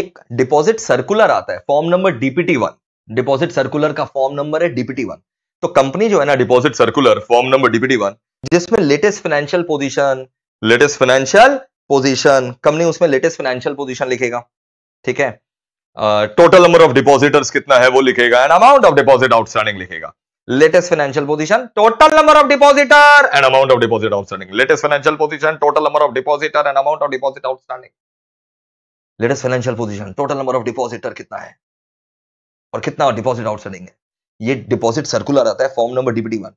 एक डिपॉजिट सर्कुलर आता है form number DPT one deposit circular का फॉर्म नंबर है डीपीटी वन तो कंपनी जो है ना deposit circular form number DPD one जिसमें latest financial position latest financial position company उसमें लेटेस्ट फाइनेंशियल पोजिशन लिखेगा ठीक है टोटल नंबर ऑफ डिपॉजिटर्स कितना है वो लिखेगा and amount of deposit outstanding लिखेगा latest financial position total number of depositor and amount of deposit outstanding latest financial position total number of depositor and amount of deposit outstanding latest financial position total number of depositor कितना है और कितना deposit outstanding है ये deposit circular आता है form number DPD one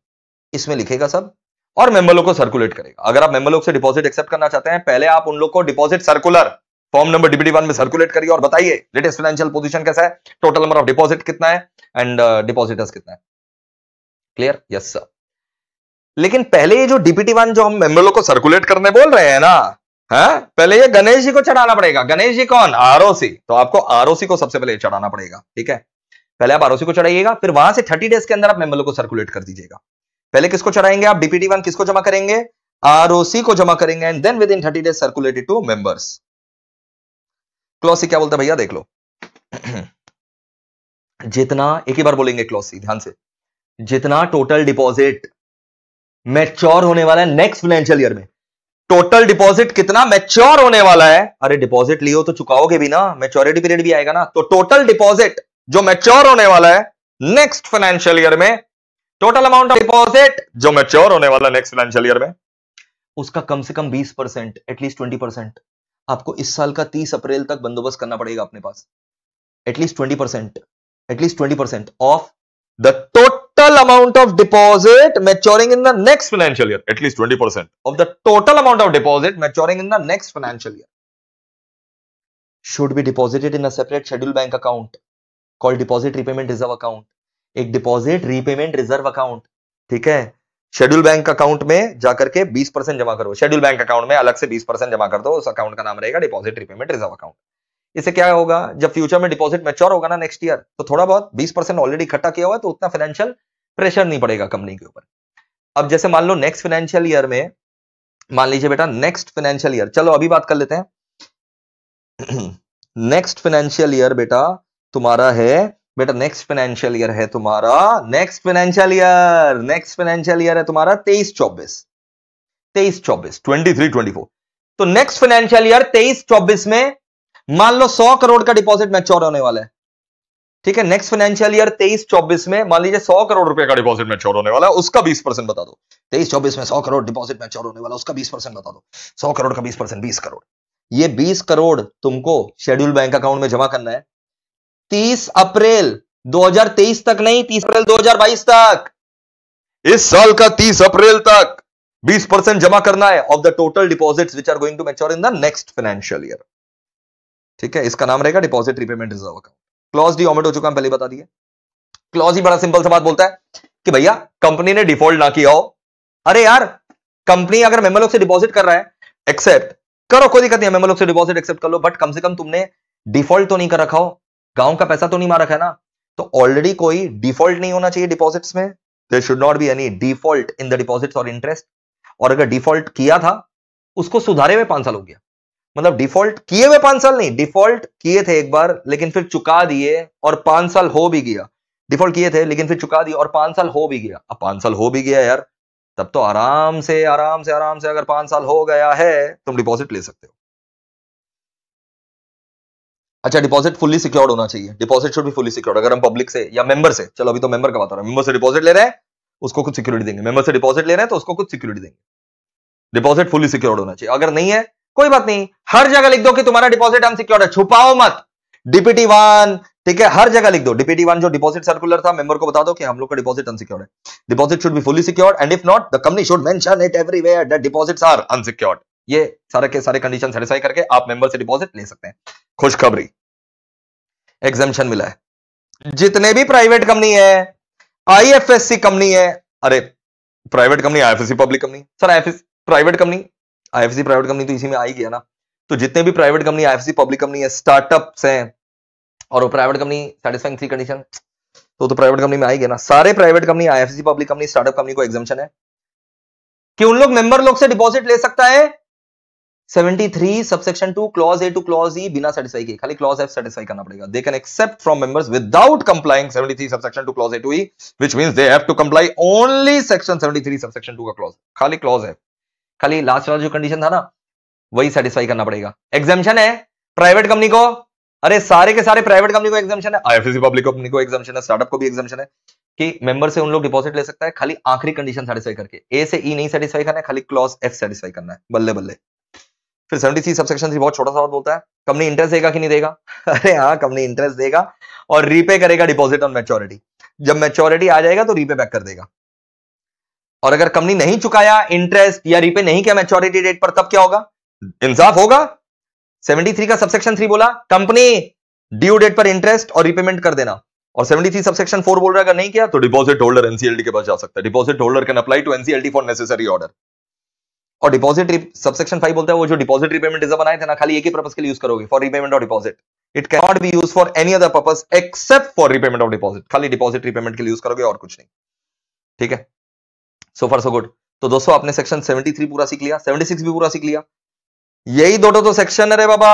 इसमें लिखेगा सब और मेंबर लोग को सर्कुलेट करेगा अगर आप मेंबर लोग से डिपॉजिट एक्सेप्ट करना चाहते हैं पहले आप उन लोग को deposit circular form number DPD one में सर्कुलेट करिए और बताइए लेटेस्ट फाइनेंशियल पोजिशन कैसा है टोटल नंबर ऑफ डिपॉजिट कितना है एंड डिपॉजिटर्स uh, कितना है क्लियर यस सर लेकिन पहले ये जो डीपीटी वन जो हम मेंबर लोग को सर्कुलेट करने बोल रहे हैं ना है हाँ? पहले ये गणेश जी को चढ़ाना पड़ेगा गणेश जी कौन आरओसी तो आपको आरओसी को सबसे पहले चढ़ाना पड़ेगा ठीक है पहले आप आरओसी को चढ़ाइएगा फिर वहां से थर्टी डेज के अंदर आप मेमलो को सर्कुलेट कर दीजिएगा पहले किसको चढ़ाएंगे आप डीपीटी वन किसको जमा करेंगे आरओसी को जमा करेंगे and then within thirty days circulated to members clause C क्या बोलता है भैया देख लो जितना एक ही बार बोलेंगे क्लॉसी ध्यान से जितना टोटल डिपॉजिट मैच्योर होने वाला है नेक्स्ट फाइनेंशियल ईयर में टोटल डिपॉजिट कितना मैच्योर होने वाला है अरे डिपॉजिट लियो तो चुकाओगे भी ना मैच्योरिटी पीरियड भी आएगा ना तो टोटल डिपॉजिट जो मैच्योर होने वाला है नेक्स्ट फाइनेंशियल ईयर में टोटल अमाउंट ऑफ डिपॉजिट जो मैच्योर होने वाला नेक्स्ट फाइनेंशियल ईयर में उसका कम से कम 20 परसेंट एटलीस्ट ट्वेंटी परसेंट आपको इस साल का 30 अप्रैल तक बंदोबस्त करना पड़ेगा अपने पास at least twenty percent at least twenty percent of the total amount of deposit maturing in the next financial year at least twenty percent of the total amount of deposit maturing in the next financial year should be deposited in a separate schedule bank account call deposit repayment reserve account एक deposit repayment reserve account ठीक है schedule bank account में जाकर के 20 percent जमा करो schedule bank account में अलग से 20 परसेंट जमा कर दो उस अकाउंट का नाम रहेगा डिपॉजिट रिपेमेंट रिजर्व अकाउंट इसे क्या होगा जब फ्यूचर में डिपॉजिट मेच्योर होगा ना नेक्स्ट ईयर तो थोड़ा बहुत बीस परसेंट ऑलरेडी इकट्ठा किया हुआ तो उतना फाइनेंशियल प्रेशर नहीं पड़ेगा कंपनी के ऊपर अब जैसे मान लो नेक्स्ट फाइनेंशियल ईयर में मान लीजिए बेटा नेक्स्ट फाइनेंशियल ईयर चलो अभी बात कर लेते हैं नेक्स्ट फाइनेंशियल ईयर बेटा तुम्हारा है बेटा नेक्स्ट फाइनेंशियल ईयर है तुम्हारा next financial year next financial year है तुम्हारा तेईस चौबीस तेईस चौबीस ट्वेंटी थ्री ट्वेंटी फोर तो नेक्स्ट फाइनेंशियल ईयर तेईस चौबीस में मान लो सौ करोड़ का डिपॉजिट मैच्योर होने वाला है ठीक है नेक्स्ट फाइनेंशियल ईयर तेईस चौबीस में मान लीजिए सौ करोड़ रुपए का डिपॉजिट मैच्योर होने वाला है उसका बीस परसेंट बता दो तेईस चौबीस में सौ करोड़ डिपॉजिट मैच्योर होने वाला उसका बीस परसेंट बता दो सौ करोड़ का बीस परसेंट बीस करोड़ ये बीस करोड़ तुमको शेड्यूल बैंक अकाउंट में जमा करना है 30 अप्रैल 2023 तक नहीं 30 अप्रैल 2022 तक इस साल का 30 अप्रैल तक 20 परसेंट जमा करना है of the total deposits which are going to mature in the next financial year ठीक है इसका नाम रहेगा deposit repayment reserve account clause the omit हो चुका है पहले बता दिए क्लॉज ही बड़ा सिंपल सा बात बोलता है कि भैया कंपनी ने डिफॉल्ट ना किया हो अरे यार कंपनी अगर लोग से डिपॉजिट कर रहा है एक्सेप्ट करो कोई दिक्कत नहीं लोग से डिपॉजिट एक्सेप्ट कर लो बट कम से कम तुमने डिफॉल्ट तो नहीं कर रखा हो गांव का पैसा तो नहीं मारा है ना तो ऑलरेडी कोई डिफॉल्ट नहीं होना चाहिए डिपॉजिट्स में there should not be any default in the deposits और इंटरेस्ट और अगर डिफॉल्ट किया था उसको सुधारे हुए पांच साल हो गया मतलब डिफॉल्ट किए हुए पांच साल नहीं डिफॉल्ट किए थे एक बार लेकिन फिर चुका दिए और पांच साल हो भी गया डिफॉल्ट किए थे लेकिन फिर चुका दिए और पांच साल हो भी गया अब पांच साल हो भी गया यार तब तो आराम से आराम से आराम से अगर पांच साल हो गया है तुम डिपॉजिट ले सकते हो अच्छा डिपॉजिट फुली सिक्योर्ड होना चाहिए deposit should be fully secured अगर हम पब्लिक से या मेंबर से चलो अभी तो मेंबर का बात हो रहा है मेंबर से डिपॉजिट ले रहे हैं उसको कुछ सिक्योरिटी देंगे मेंबर से डिपॉजिट ले रहे हैं तो उसको कुछ सिक्योरिटी देंगे डिपॉजिट फुली सिक्योर्ड होना चाहिए अगर नहीं है कोई बात नहीं हर जगह लिख दो कि तुम्हारा डिपॉजिट अनसिक्योर्ड है छुपाओ मत डीपीटी वन ठीक है हर जगह लिख दो डीपीटी वन जो डिपॉजिट सर्कुलर था मेंबर को बता दो कि हम लोग का डिपॉजिट अनसिक्योर्ड है deposit should be fully secured and if not the company should mention it everywhere that deposits are unsecured ये सारे के सारे कंडीशन सेटिस्फाई करके आप मेंबर से डिपॉजिट ले सकते हैं खुशखबरी एग्जामेशन मिला है जितने भी प्राइवेट कंपनी है आईएफएससी कंपनी है अरे private company IFSC public company sir IFS private company IFSC private company तो इसी में आई गया ना तो जितने भी private company IFSC public company है स्टार्टअप्स हैं और वो private company satisfying three condition तो तो प्राइवेट कंपनी में आई गया ना सारे private company IFSC public company startup company को एग्जामेशन है कि उन लोग मेंबर लोग से डिपॉजिट ले सकता है 73 subsection 2 clause A to clause E बिना पड़ेगा 73 2 73 2 जो कंडीशन था ना वही सेटिस्फाई करना पड़ेगा एग्जामेशन है प्राइवेट कंपनी को अरे सारे के सारे प्राइवेट कंपनी को एग्जामेशन है आईएफएससी पब्लिक कंपनी को एग्जामेशन है स्टार्टअप को भी एग्जामेशन है कि मेंबर से उन लोग डिपॉजिट ले सकता है खाली आखिरी कंडीशन सेटिस्फाई करके ए से ई e नहीं सेटिस्फाई करना है खाली क्लॉज एफ सेटिस्फाई करना है बल्ले बल्ले फिर सेवेंटी थ्री सबसेक्शन थ्री बहुत छोटा सा बोलता है कंपनी इंटरेस्ट देगा कि नहीं देगा अरे हाँ कंपनी इंटरेस्ट देगा और रीपे करेगा डिपॉजिट ऑन मेच्योरिटी जब मेच्योरिटी आ जाएगा तो रीपे बैक कर देगा और अगर कंपनी नहीं चुकाया इंटरेस्ट या रीपे नहीं किया मेच्योरिटी डेट पर तब क्या होगा इंसाफ होगा 73 का सबसेक्शन 3 बोला कंपनी ड्यू डेट पर इंटरेस्ट और रिपेमेंट कर देना और 73 सबसेक्शन 4 बोल रहा है अगर नहीं किया तो डिपॉजिट होल्डर एनसीएलडी के पास जा सकता है deposit holder can apply to NCLT for necessary order और डिपॉजिट सबसेक्शन फाइव बोलता है वो जो डिपॉजिट रिपेमेंट रिजर्व बनाए थे ना खाली एक ही पर्पज के लिए यूज करोगे फॉर रिपेमेंट और deposit it can not be use for any other purpose except for repayment of deposit खाली डिपॉजिट रिपेमेंट के लिए यूज करोगे और कुछ नहीं ठीक है सो फॉर सो गुड तो दोस्तों आपने सेक्शन 73 पूरा सीख लिया 76 भी पूरा सीख लिया यही दो तो सेक्शन है रे बाबा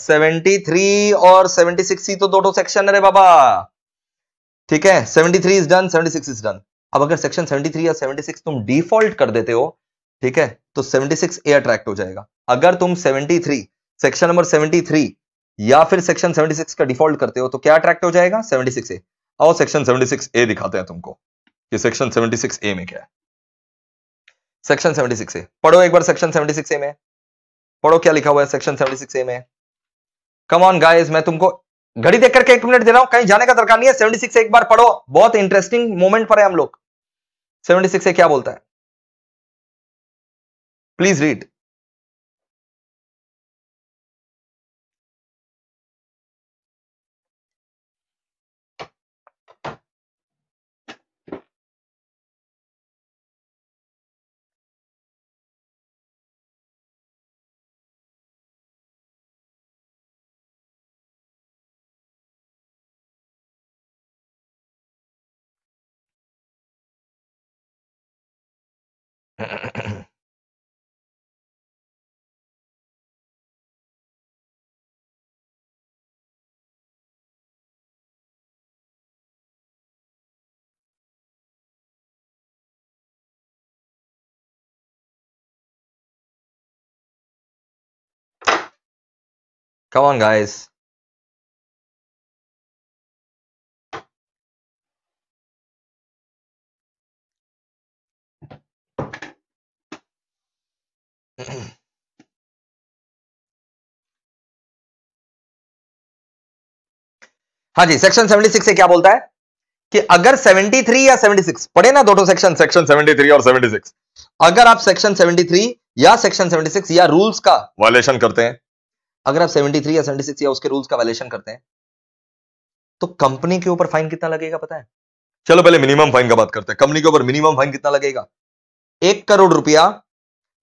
73 और 76 ही तो दो सेक्शन है रे बाबा ठीक है 73 इज डन 76 इज डन अब अगर सेक्शन 73 या 76 तुम डिफॉल्ट कर देते हो ठीक है तो 76 ए अट्रैक्ट हो जाएगा अगर तुम 73 सेक्शन नंबर 73 या फिर सेक्शन 76 का डिफॉल्ट करते हो तो क्या अट्रैक्ट हो जाएगा 76 ए आओ सेक्शन 76 ए दिखाते हैं तुमको कि सेक्शन 76 ए में क्या है सेक्शन 76 ए पढ़ो एक बार सेक्शन 76 ए में पढ़ो क्या लिखा हुआ है सेक्शन 76 ए में कम ऑन गाइस मैं तुमको घड़ी देख करके एक मिनट दे रहा हूं कहीं जाने का दरकार नहीं है 76 एक बार पढ़ो बहुत इंटरेस्टिंग मोमेंट पर है हम लोग 76 ए क्या बोलता है Please read. Come on, guys. हाँ जी सेक्शन 76 से क्या बोलता है कि अगर 73 या 76 पढ़े ना दोनों सेक्शन सेक्शन 73 और 76 अगर आप सेक्शन 73 या सेक्शन 76 या रूल्स का वायलेशन करते हैं अगर आप 73 या 76 या उसके रूल्स का वायलेशन करते हैं तो कंपनी के ऊपर फाइन कितना लगेगा पता है चलो पहले मिनिमम फाइन का बात करते हैं कंपनी के ऊपर मिनिमम फाइन कितना लगेगा एक करोड़ रुपया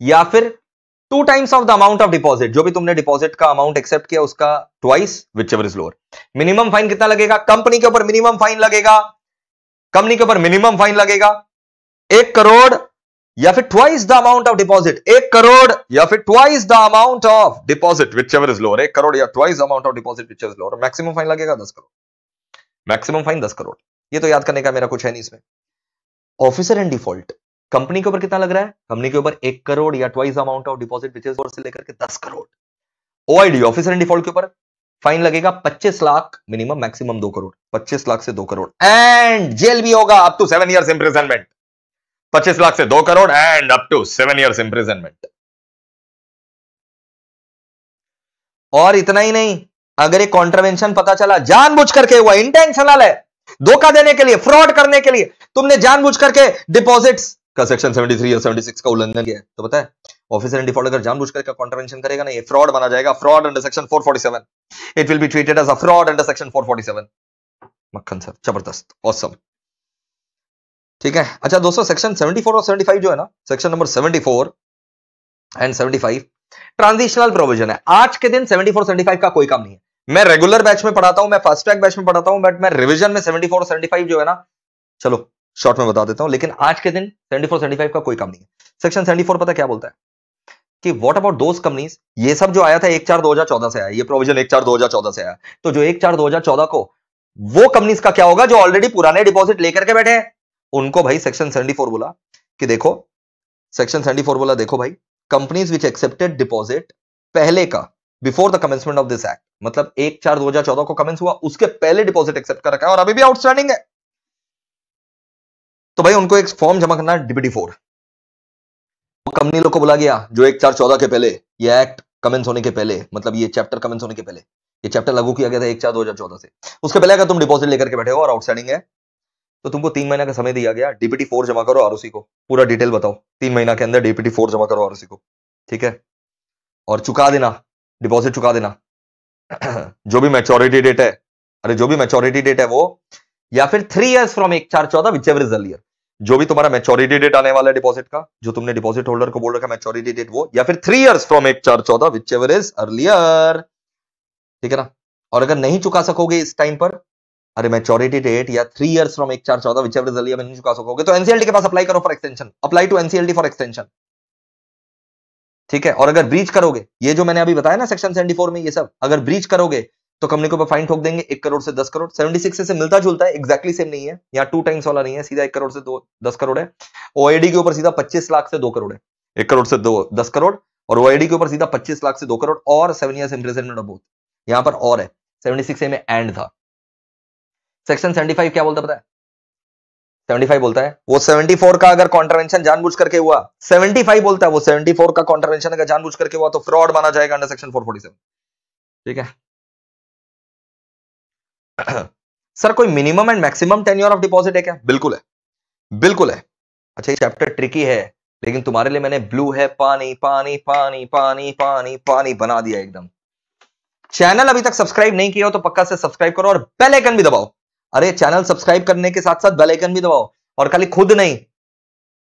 या फिर two times of the amount of deposit जो भी तुमने डिपॉजिट का अमाउंट एक्सेप्ट किया उसका twice whichever is lower minimum fine कितना लगेगा कंपनी के ऊपर मिनिमम फाइन लगेगा कंपनी के ऊपर मिनिमम फाइन लगेगा एक करोड़ या फिर twice the amount of deposit एक करोड़ या फिर twice the amount of deposit whichever is lower एक करोड़ या twice amount of deposit whichever lower maximum fine लगेगा दस करोड़ मैक्सिमम फाइन दस करोड़ ये तो याद करने का मेरा कुछ है नहीं इसमें ऑफिसर एंड डिफॉल्ट कंपनी के ऊपर कितना लग रहा है कंपनी के ऊपर एक करोड़ या twice amount of deposit which से लेकर के दस crore the officer and default के ऊपर फाइन लगेगा पच्चीस लाख मिनिमम मैक्सिमम दो करोड़ पच्चीस लाख से दो करोड़ एंड जेल भी होगा up to seven year imprisonment पच्चीस लाख से दो crore and up to seven years imprisonment और इतना ही नहीं अगर ये कॉन्ट्रवेंशन पता चला जानबूझ करके हुआ इंटेंशनल है धोखा देने के लिए फ्रॉड करने के लिए तुमने जानबूझ करके डिपॉजिट्स का सेक्शन 73 और 76 का उल्लंघन किया तो बताए ऑफिसर इन डिफॉल्ट अगर जानबूझ करके कॉन्ट्रवेंशन करेगा ना ये फ्रॉड बना जाएगा fraud under section 447 it will be treated as a fraud under section 447 मक्खन सर जबरदस्त ऑसम awesome. ठीक है अच्छा दोस्तों सेक्शन 74 और 75 जो है ना section number 74 and 75 transitional provision है आज के दिन 74 75 का कोई काम नहीं है मैं रेगुलर बैच में पढ़ाता हूं मैं फास्ट ट्रैक बैच में पढ़ाता हूं बट मैं रिविजन में 74 और 75 जो है ना चलो शॉर्ट में बता देता हूं लेकिन आज के दिन 74 75 का कोई काम नहीं है सेक्शन 74 पता क्या बोलता है कि व्हाट अबाउट दोज कंपनीज ये सब जो आया था एक चार दो हजार चौदह से आया ये प्रोविजन एक चार दो हजार चौदह से आया तो जो एक चार दो हजार चौदह को वो कंपनीज का क्या होगा जो ऑलरेडी पुराने डिपॉजिट लेकर के बैठे हैं उनको भाई सेक्शन सेवेंटी फोर बोला कि देखो सेक्शन सेवेंटी फोर बोला देखो भाई कंपनीज विच एक्सेप्टेड डिपॉजिट पहले का before the commencement of this act मतलब एक चार दो हजार चौदह को कमेंस हुआ उसके पहले डिपॉजिट एक्सेप्ट कर रखा है और अभी भी आउटस्टैंडिंग है तो भाई उनको एक फॉर्म जमा करना है डीबीटी फोर तो कंपनी लोग को बुला गया जो एक चार चौदह के पहले ये एक्ट कमेंस होने के पहले मतलब ये चैप्टर कमेंस होने के पहले ये चैप्टर लागू किया गया था एक चार दो हजार चौदह से उसके पहले अगर तुम डिपॉजिट लेकर के बैठे हो और आउटस्टैंडिंग है तो तुमको तीन महीना का समय दिया गया डीपीटी फोर जमा करो आर को पूरा डिटेल बताओ तीन महीना के अंदर डीपीटी फोर जमा करो आर को ठीक है और चुका देना डिपॉजिट चुका देना जो भी मेच्योरिटी डेट है अरे जो भी मेच्योरिटी डेट है वो या फिर थ्री इयर्स फ्रॉम एक चार चौदह विच एवर इज अर्लियर जो भी तुम्हारा मेच्योरिटी डेट आने वाला है डिपॉजिट का जो तुमने डिपॉजिट होल्डर को बोल रखा मैच्योरिटी डेट वो या फिर थ्री इयर्स फ्रॉम एक चार चौदह विच एवर इज अर्लियर ठीक है ना और अगर नहीं चुका सकोगे इस टाइम पर अरे मेचोरिटी डेट या थ्री इयर्स फ्रॉम एक चार चौदह विच एवर जल्दी नहीं चुका सकोगे तो एनसीएलटी के पास अप्लाई करो for extension apply to NCLT for extension ठीक है और अगर ब्रीच करोगे ये जो मैंने अभी बताया ना सेक्शन सेवेंटी फोर में ये सब अगर ब्रीच करोगे तो कंपनी के ऊपर फाइन ठोक देंगे एक करोड़ से दस करोड़ सेवेंटी सिक्स से मिलता जुलता है एक्जैक्टली सेम नहीं है यहाँ टू टाइम्स वाला नहीं है सीधा एक करोड़ से दो दस करोड़ है ओआईडी के ऊपर सीधा पच्चीस लाख से दो करोड़ है एक करोड़ से दो दस करोड़ और ओआईडी के ऊपर सीधा पच्चीस लाख से दो करोड़ और सेवन ईयर इम्प्रेसमेंट बोथ यहाँ पर और है सेवेंटी सिक्स में एंड था सेक्शन 75 क्या बोलता पता है 75 बोलता है वो 74 का अगर कॉन्ट्रवेंशन जानबूझ करके हुआ 75 बोलता है वो 74 का कॉन्ट्रवेंशन अगर जानबूझ करके हुआ तो फ्रॉड माना जाएगा अंडर सेक्शन 447 ठीक है सर कोई minimum and maximum tenure of deposit है क्या बिल्कुल है बिल्कुल है अच्छा ये चैप्टर ट्रिकी है लेकिन तुम्हारे लिए मैंने ब्लू है पानी पानी पानी पानी पानी पानी बना दिया एकदम चैनल अभी तक सब्सक्राइब नहीं किया हो तो पक्का से सब्सक्राइब करो और बेल आइकन भी दबाओ अरे चैनल सब्सक्राइब करने के साथ साथ बेलाइकन भी दबाओ और खाली खुद नहीं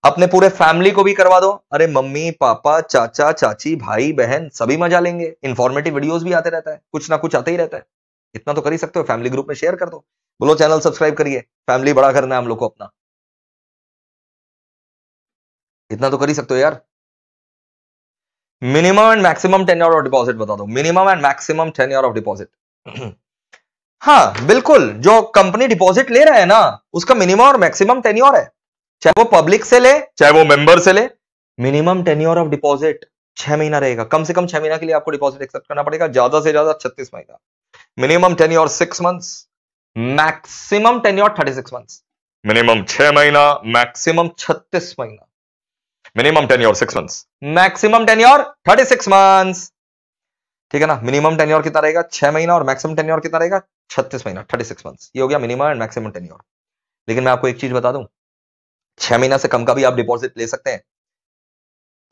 अपने पूरे फैमिली को भी करवा दो अरे मम्मी पापा चाचा चाची भाई बहन सभी मजा लेंगे इन्फॉर्मेटिव वीडियोस भी आते रहता है कुछ ना कुछ आता ही रहता है इतना तो कर ही सकते हो फैमिली ग्रुप में शेयर कर दो बोलो चैनल सब्सक्राइब करिए फैमिली बड़ा करना है हम लोग को अपना इतना तो कर ही सकते हो यार minimum and maximum tenure of deposit बता दो minimum and maximum tenure of deposit हाँ बिल्कुल जो कंपनी डिपॉजिट ले रहा है ना उसका मिनिमम और मैक्सिमम टेन्योर है चाहे वो पब्लिक से ले चाहे वो मेंबर से ले मिनिमम टेन्योर ऑफ डिपॉजिट छह महीना रहेगा कम से कम छह महीना के लिए आपको डिपॉजिट एक्सेप्ट करना पड़ेगा ज्यादा से ज्यादा छत्तीस महीना minimum tenure six months maximum tenure thirty six months minimum छह महीना मैक्सिमम छत्तीस महीना minimum tenure six months maximum tenure thirty six months ठीक है ना मिनिमम टेन्योर कितना रहेगा छह महीना और मैक्सिमम टेन्योर कितना रहेगा छत्तीस महीना थर्टी सिक्स मंथ ये हो गया मिनिमम एंड मैक्सिमम टेन्योर लेकिन मैं आपको एक चीज बता दू छह महीना से कम का भी आप डिपॉजिट ले सकते हैं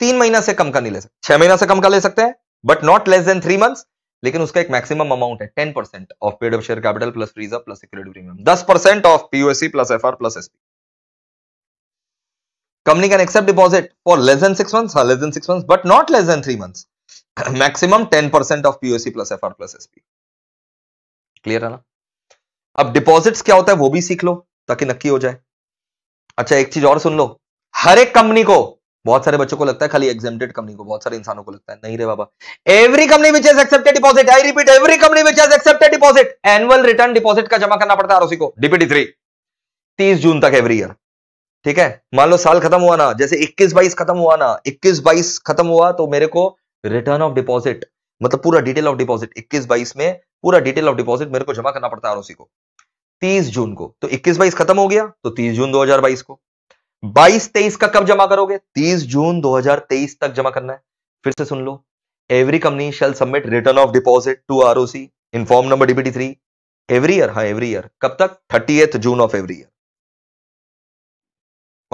तीन महीना से कम का नहीं ले सकते छह महीना से कम का ले सकते हैं but not less than three month लेकिन उसका एक मैक्सिमम अमाउंट है ten percent of paid share capital plus reserve plus security premium दस percent of PUSC plus F plus SP company can accept deposit for less than six months less than six six but not less than three months maximum ten percent of POC plus F R plus SP clear है ना अब deposits क्या होता है वो भी सीख लो ताकि नक्की हो जाए अच्छा एक चीज और सुन लो हर एक कंपनी को बहुत सारे बच्चों को लगता है खाली एग्जेम्प्टेड कंपनी को बहुत सारे इंसानों को लगता है नहीं रे बाबा every company which has accepted deposit I repeat every company which has accepted deposit annual return deposit का जमा करना पड़ता है आरओसी को डीपीटी थ्री तीस जून तक एवरी ईयर ठीक है मान लो साल खत्म हुआ ना जैसे इक्कीस बाईस खत्म हुआ ना इक्कीस बाईस खत्म हुआ तो मेरे को रिटर्न ऑफ डिपॉजिट मतलब पूरा डिटेल ऑफ डिपॉजिट 21 बाईस में पूरा डिटेल ऑफ डिपॉजिट मेरे को जमा करना पड़ता है आरओसी को 30 जून को तो 21 बाईस खत्म हो गया तो 30 जून 2022 को 22 तेईस का कब जमा करोगे 30 जून 2023 तक जमा करना है फिर से सुन लो every company shall submit return of deposit to ROC in form number DBT three every year हाँ एवरी ईयर कब तक thirty June of every year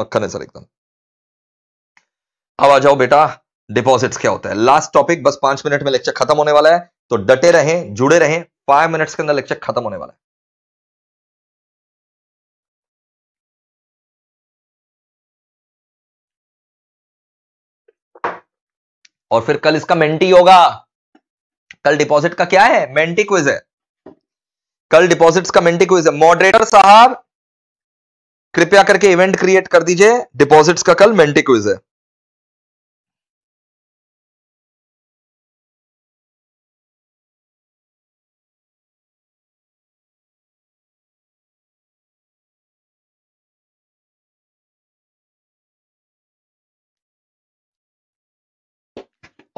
मक्खन है सर एकदम अब आ जाओ बेटा डिपॉजिट्स क्या होता है लास्ट टॉपिक बस पांच मिनट में लेक्चर खत्म होने वाला है तो डटे रहें जुड़े रहें फाइव मिनट्स के अंदर लेक्चर खत्म होने वाला है और फिर कल इसका मेंटी होगा कल डिपॉजिट का क्या है मेंटी क्विज है कल डिपॉजिट्स का मेंटी क्विज है मॉडरेटर साहब कृपया करके इवेंट क्रिएट कर दीजिए डिपॉजिट्स का कल मेंटी क्विज है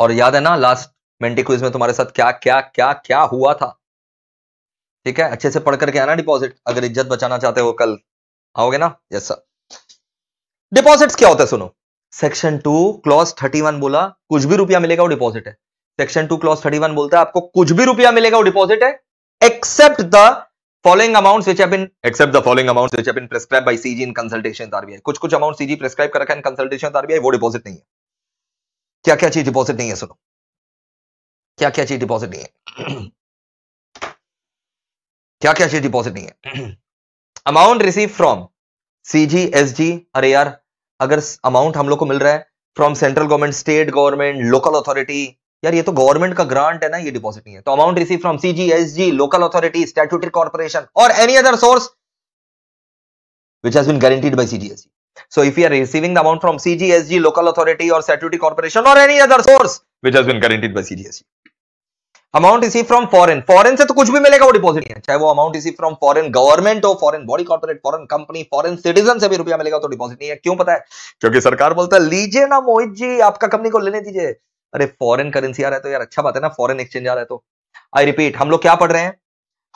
और याद है ना लास्ट मेंटी क्विज में तुम्हारे साथ क्या क्या क्या क्या हुआ था ठीक है अच्छे से पढ़ करके आना डिपॉजिट अगर इज्जत बचाना चाहते हो कल आओगे ना यस सर डिपॉजिट्स क्या होता है सुनो section two clause thirty one बोला कुछ भी रुपया मिलेगा वो डिपॉजिट है section two clause thirty one बोलता है आपको कुछ भी रुपया मिलेगा वो डिपॉजिट है except the following amount which have except the following amount which which prescribe by prescribed by CG in कुछ कुछ अमाउंट सीजी प्रेस्क्राइब कर रखा है in consultation वो डिपॉजिट नहीं है क्या क्या चीज डिपॉजिट नहीं है सुनो क्या क्या चीज डिपॉजिट नहीं है क्या क्या चीज डिपॉजिट नहीं है amount receive from CG SG अरे यार अगर अमाउंट हम लोग को मिल रहा है from central government state government local authority यार ये तो गवर्नमेंट का ग्रांट है ना ये डिपॉजिट नहीं है तो amount receive from CG SG local authority statutory corporation और any other source which has been guaranteed by CGSG So if you are receiving the amount from CGSG, local authority or statutory corporation or any other source which has been guaranteed by CGSG. Amount receive from foreign foreign से तो कुछ भी मिलेगा वो deposit है चाहे वो amount receive from foreign government हो foreign body corporate foreign company foreign citizen से भी रुपया मिलेगा तो डिपॉजिट नहीं है क्यों पता है क्योंकि सरकार बोलता है लीजिए ना मोहित जी आपका कंपनी को लेने दीजिए अरे फॉरेन करेंसी आ रहा है तो यार अच्छा बात है ना फॉरेन एक्सचेंज आ रहा है तो आई रिपीट हम लोग क्या पढ़ रहे हैं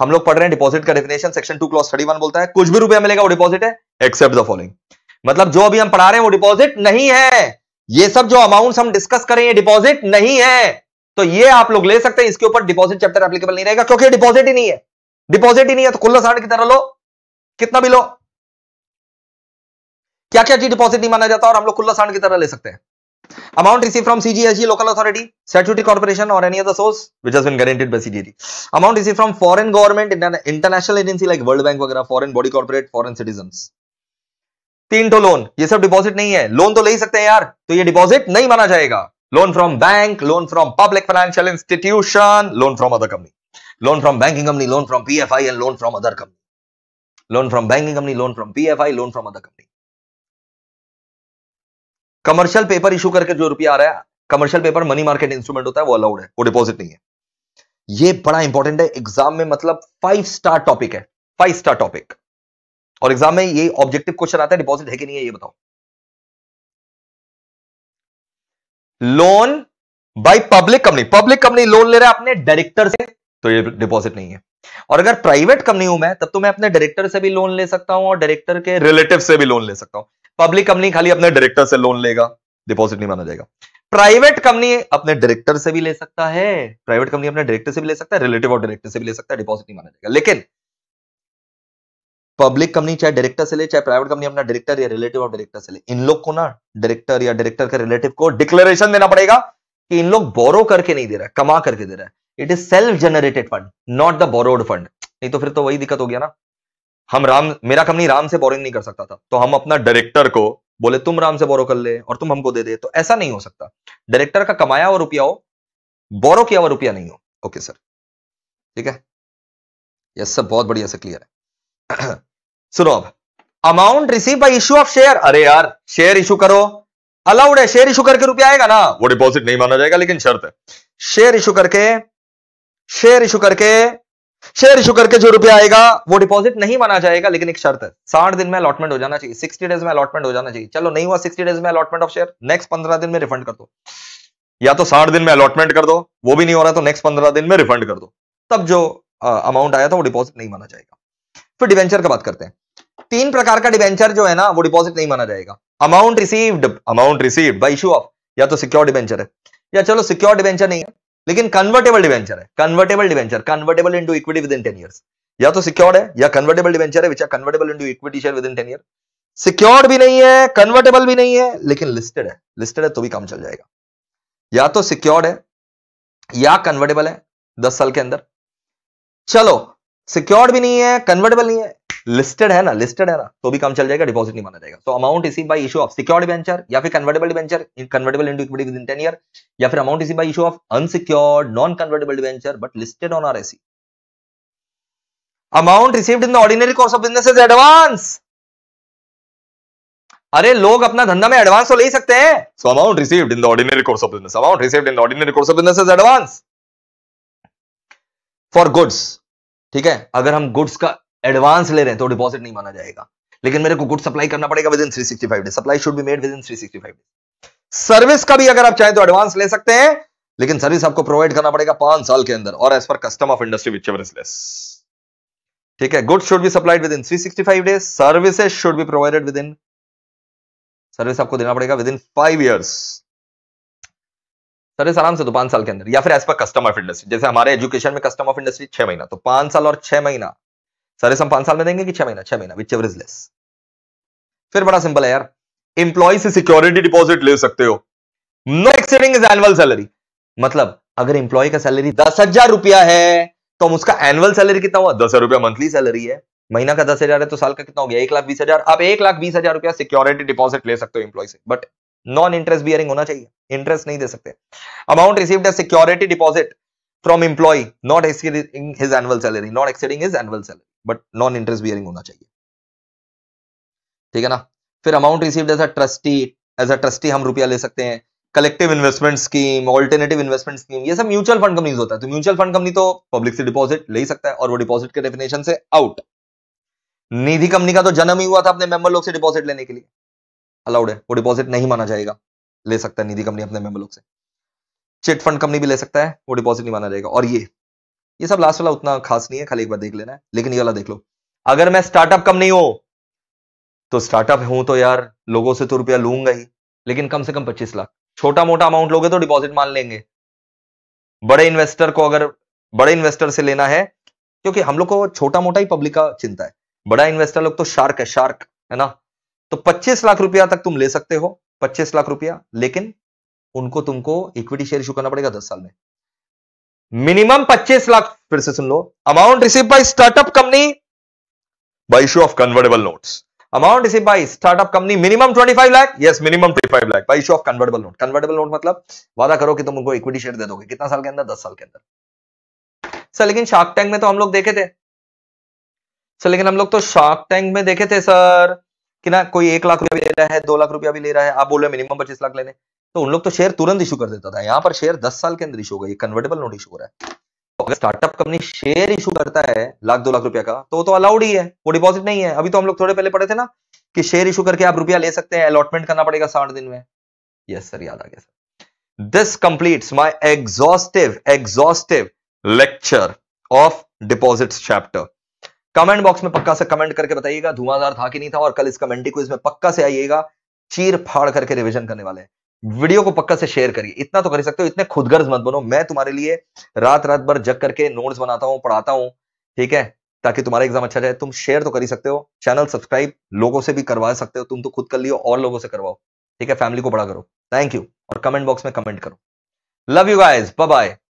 हम लोग पढ़ रहे हैं डिपॉजिट का definition section two clause thirty बोलता है कुछ भी रुपया मिलेगा वो डिपॉजिट है एक्सेप्ट द फॉलोइंग मतलब जो अभी हम पढ़ा रहे हैं वो डिपॉजिट नहीं है ये सब जो अमाउंट हम डिस्कस करें ये डिपॉजिट नहीं है तो ये आप लोग ले सकते हैं इसके ऊपर डिपॉजिट चैप्टर एप्लीकेबल नहीं रहेगा क्योंकि डिपॉजिट ही नहीं है डिपॉजिट ही नहीं है तो खुला साढ़ की तरह लो कितना भी लो क्या क्या चीज डिपॉजिट नहीं माना जाता और हम लोग खुल्ला साढ़ की तरह ले सकते हैं amount receive from CGSG local authority statutory corporation और any other source which has been guaranteed by CGT amount receive from foreign government international agency like World Bank वगैरह foreign body corporate foreign citizen तीन टो loan ये सब deposit नहीं है loan तो ले ही सकते हैं यार तो ये डिपॉजिट नहीं माना जाएगा loan from bank loan from public financial institution loan from other company loan from banking company loan from PFI and loan from other company loan from banking company loan from PFI loan from other company commercial paper issue करके जो रुपया आ रहा है commercial paper money market instrument होता है वो allowed है वो डिपॉजिट नहीं है ये बड़ा इंपॉर्टेंट है एग्जाम में मतलब फाइव स्टार टॉपिक है फाइव स्टार टॉपिक और एग्जाम में ये ऑब्जेक्टिव क्वेश्चन आता है डिपॉजिट है कि नहीं है ये बताओ loan by public company public company loan ले रहा है अपने डायरेक्टर से तो ये डिपॉजिट नहीं है और अगर प्राइवेट कंपनी हूं मैं तब तो मैं अपने डायरेक्टर से भी लोन ले सकता हूं और डायरेक्टर के रिलेटिव से भी लोन ले सकता हूं पब्लिक कंपनी खाली अपने डायरेक्टर से लोन लेगा डिपॉजिट नहीं माना जाएगा प्राइवेट कंपनी अपने डायरेक्टर से भी ले सकता है प्राइवेट कंपनी अपने डायरेक्टर से भी ले सकता है रिलेटिव और डायरेक्टर से भी ले सकता है डिपॉजिट नहीं माना जाएगा लेकिन पब्लिक कंपनी चाहे डायरेक्टर से ले चाहे प्राइवेट कंपनी अपना डायरेक्टर या रिलेटिव ऑफ डायरेक्टर से ले इन लोग को ना डायरेक्टर या डायरेक्टर का रिलेटिव को डिक्लेरेशन देना पड़ेगा कि इन लोग बोरो करके नहीं दे रहा कमा करके दे रहा है it is self generated fund not the borrowed fund नहीं तो फिर तो वही दिक्कत हो गया ना हम राम मेरा कंपनी राम से बोरिंग नहीं कर सकता था तो हम अपना डायरेक्टर को बोले तुम राम से बोरो कर ले और तुम हमको दे दे तो ऐसा नहीं हो सकता डायरेक्टर का कमाया हुआ रुपया हो बोरो किया हुआ रुपया नहीं हो ओके सर ठीक है यस सर बहुत बढ़िया से क्लियर है सुनो अब amount receive by issue of share अरे यार शेयर इशू करो अलाउड है शेयर इशू करके रुपया आएगा ना वो डिपॉजिट नहीं माना जाएगा लेकिन शर्त है शेयर इशू करके शेयर इशू करके शेयर इशू करके जो रुपया आएगा वो डिपॉजिट नहीं माना जाएगा लेकिन एक शर्त है साठ दिन में अलॉटमेंट हो जाना चाहिए सिक्सटी डेज में अलॉटमेंट हो जाना चाहिए चलो नहीं हुआ सिक्सटी डेज में अलॉटमेंट ऑफ शेयर नेक्स्ट पंद्रह दिन में रिफंड कर दो या तो साठ दिन में अलॉटमेंट कर दो वो भी नहीं हो रहा तो नेक्स्ट पंद्रह दिन में रिफंड कर दो तब जो अमाउंट आया था वो डिपॉजिट नहीं माना जाएगा फिर डिवेंचर का बात करते हैं तीन प्रकार का डिवेंचर जो है ना वो डिपॉजिट नहीं माना जाएगा amount received amount received by issue of या तो सिक्योर डिवेंचर है या चलो सिक्योर डिवेंचर नहीं है लेकिन कन्वर्टेबल डिवेंचर है convertible debenture convertible into equity within ten year या तो सिक्योर्ड है या कन्वर्टेबल डिवेंचर है which are convertible into equity share within ten year secured भी नहीं है कन्वर्टेबल भी नहीं है लेकिन लिस्टेड है लिस्टेड है तो भी काम चल जाएगा या तो सिक्योर्ड है या कन्वर्टेबल है दस साल के अंदर चलो सिक्योर्ड भी नहीं है कन्वर्टेबल नहीं है लिस्टेड है ना लिस्टेड है ना तो भी काम चल जाएगा डिपॉजिट नहीं माना जाएगा तो अमाउंट इसी by issue of secured venture या फिर convertible venture convertible into equity within ten year या फिर अमाउंट इसी by issue of unsecured non convertible venture but listed on R AC amount received in the ordinary course of business is advance अरे लोग अपना धंधा में advance तो ले ही सकते हैं so amount received in the ordinary course of business amount received in the ordinary course of business is advance for goods ठीक है अगर हम गुड्स का एडवांस ले रहे हैं तो डिपॉजिट नहीं माना जाएगा लेकिन मेरे को गुड सप्लाई करना पड़ेगा within three sixty five days supply should be made within three sixty five days service का भी अगर आप चाहें तो एडवांस ले सकते हैं लेकिन सर्विस आपको प्रोवाइड करना पड़ेगा पांच साल के अंदर और as per custom of industry whichever less ठीक है goods should be supplied within three sixty five days services should be provided within service आपको देना पड़ेगा within five years service आराम से तो पांच साल के अंदर या फिर as per custom of industry जैसे हमारे एजुकेशन में कस्टम ऑफ इंडस्ट्री छह महीना तो पांच साल और छह महीना सर इस हम पांच साल में देंगे कि छह महीना छह महीना विच एवर इज लेस फिर बड़ा सिंपल है यार इंप्लॉय से सिक्योरिटी डिपॉजिट ले सकते हो no exceeding is annual salary मतलब अगर इंप्लॉय का सैलरी दस हजार रुपया है तो हम उसका एनुअल सैलरी कितना हुआ दस हजार रुपया मंथली सैलरी है महीना का दस हजार है तो साल का कितना हो गया एक लाख बीस हजार आप एक लाख बीस हजार रुपया सिक्योरिटी डिपॉजिट ले सकते हो इंप्लॉय से बट नॉन इंटरेस्ट बियरिंग होना चाहिए इंटरेस्ट नहीं दे सकते amount receive as security deposit from employee not exceeding his annual salary not exceeding his annual salary but non interest bearing होना चाहिए ठीक है ना फिर amount receive as a trustee as a trustee हम रुपया ले सकते हैं collective investment scheme alternative investment scheme ये सब म्यूचुअल फंड कंपनीज होता है तो म्यूचुअल फंड कंपनी तो पब्लिक से डिपॉजिट ले ही सकता है और वो डिपॉजिट के डेफिनेशन से आउट निधि कंपनी का तो जन्म ही हुआ था अपने मेंबर लोग से डिपॉजिट लेने के लिए अलाउड है वो डिपॉजिट नहीं माना जाएगा ले सकता है निधि कंपनी अपने मेंबर लोग से चिट फंड कंपनी भी ले सकता है वो डिपॉजिट नहीं माना जाएगा और ये ये सब लास्ट वाला उतना खास नहीं है खाली एक बार देख लेना है लेकिन ये वाला देख लो अगर मैं स्टार्टअप कंपनी हो तो स्टार्टअप हूं तो यार लोगों से तो रुपया लूंगा ही लेकिन कम से कम पच्चीस लाख छोटा मोटा अमाउंट लोगे तो डिपॉजिट मान लेंगे बड़े इन्वेस्टर को अगर बड़े इन्वेस्टर से लेना है क्योंकि हम लोग को छोटा मोटा ही पब्लिक का चिंता है बड़ा इन्वेस्टर लोग तो शार्क है शार्क है ना तो 25 लाख रुपया तक तुम ले सकते हो 25 लाख रुपया लेकिन उनको तुमको इक्विटी शेयर इशू करना पड़ेगा दस साल में मिनिमम 25 लाख फिर से सुन लो amount receive by startup company by issue of convertible notes amount receive by startup company minimum 25 lakh yes minimum 25 lakh by issue of convertible note convertible note मतलब वादा करो कि तुम उनको इक्विटी शेयर दे दोगे कितना साल के अंदर दस साल के अंदर सर लेकिन शार्क टैंक में तो हम लोग देखे थे सर लेकिन हम लोग तो शार्क टैंक में देखे थे सर कि ना कोई एक लाख रुपया भी ले रहा है दो लाख रुपया भी ले रहा है आप बोल रहे मिनिमम पच्चीस लाख लेने तो उन लोग तो शेयर तुरंत इशू कर देता था यहाँ पर शेयर दस साल के अंदर इशू होगा ये कन्वर्टेबल नोट इशू हो रहा है तो अगर स्टार्टअप कंपनी शेयर इशू करता है लाख दो लाख रुपया का तो वो तो अलाउड ही है वो डिपॉजिट नहीं है अभी तो हम लोग थोड़े पहले पढ़े थे ना कि शेयर इशू करके आप रुपया ले सकते हैं अलॉटमेंट करना पड़ेगा साठ दिन में यस सर याद आ गया sir this complete my exhaustive exhaustive lecture of deposit chapter comment box में पक्का से कमेंट करके बताइएगा धुआंधार था कि नहीं था और कल इस कमेंट्री को इसमें पक्का से आइएगा चीर फाड़ करके रिविजन करने वाले वीडियो को पक्का से शेयर करिए इतना तो कर सकते हो इतने खुदगर्ज मत बनो मैं तुम्हारे लिए रात रात भर जग करके नोट्स बनाता हूँ पढ़ाता हूँ ठीक है ताकि तुम्हारा एग्जाम अच्छा जाए तुम शेयर तो कर ही सकते हो चैनल सब्सक्राइब लोगों से भी करवा सकते हो तुम तो खुद कर लियो और लोगों से करवाओ ठीक है फैमिली को बड़ा करो थैंक यू और कमेंट बॉक्स में कमेंट करो लव यू गाइज बाय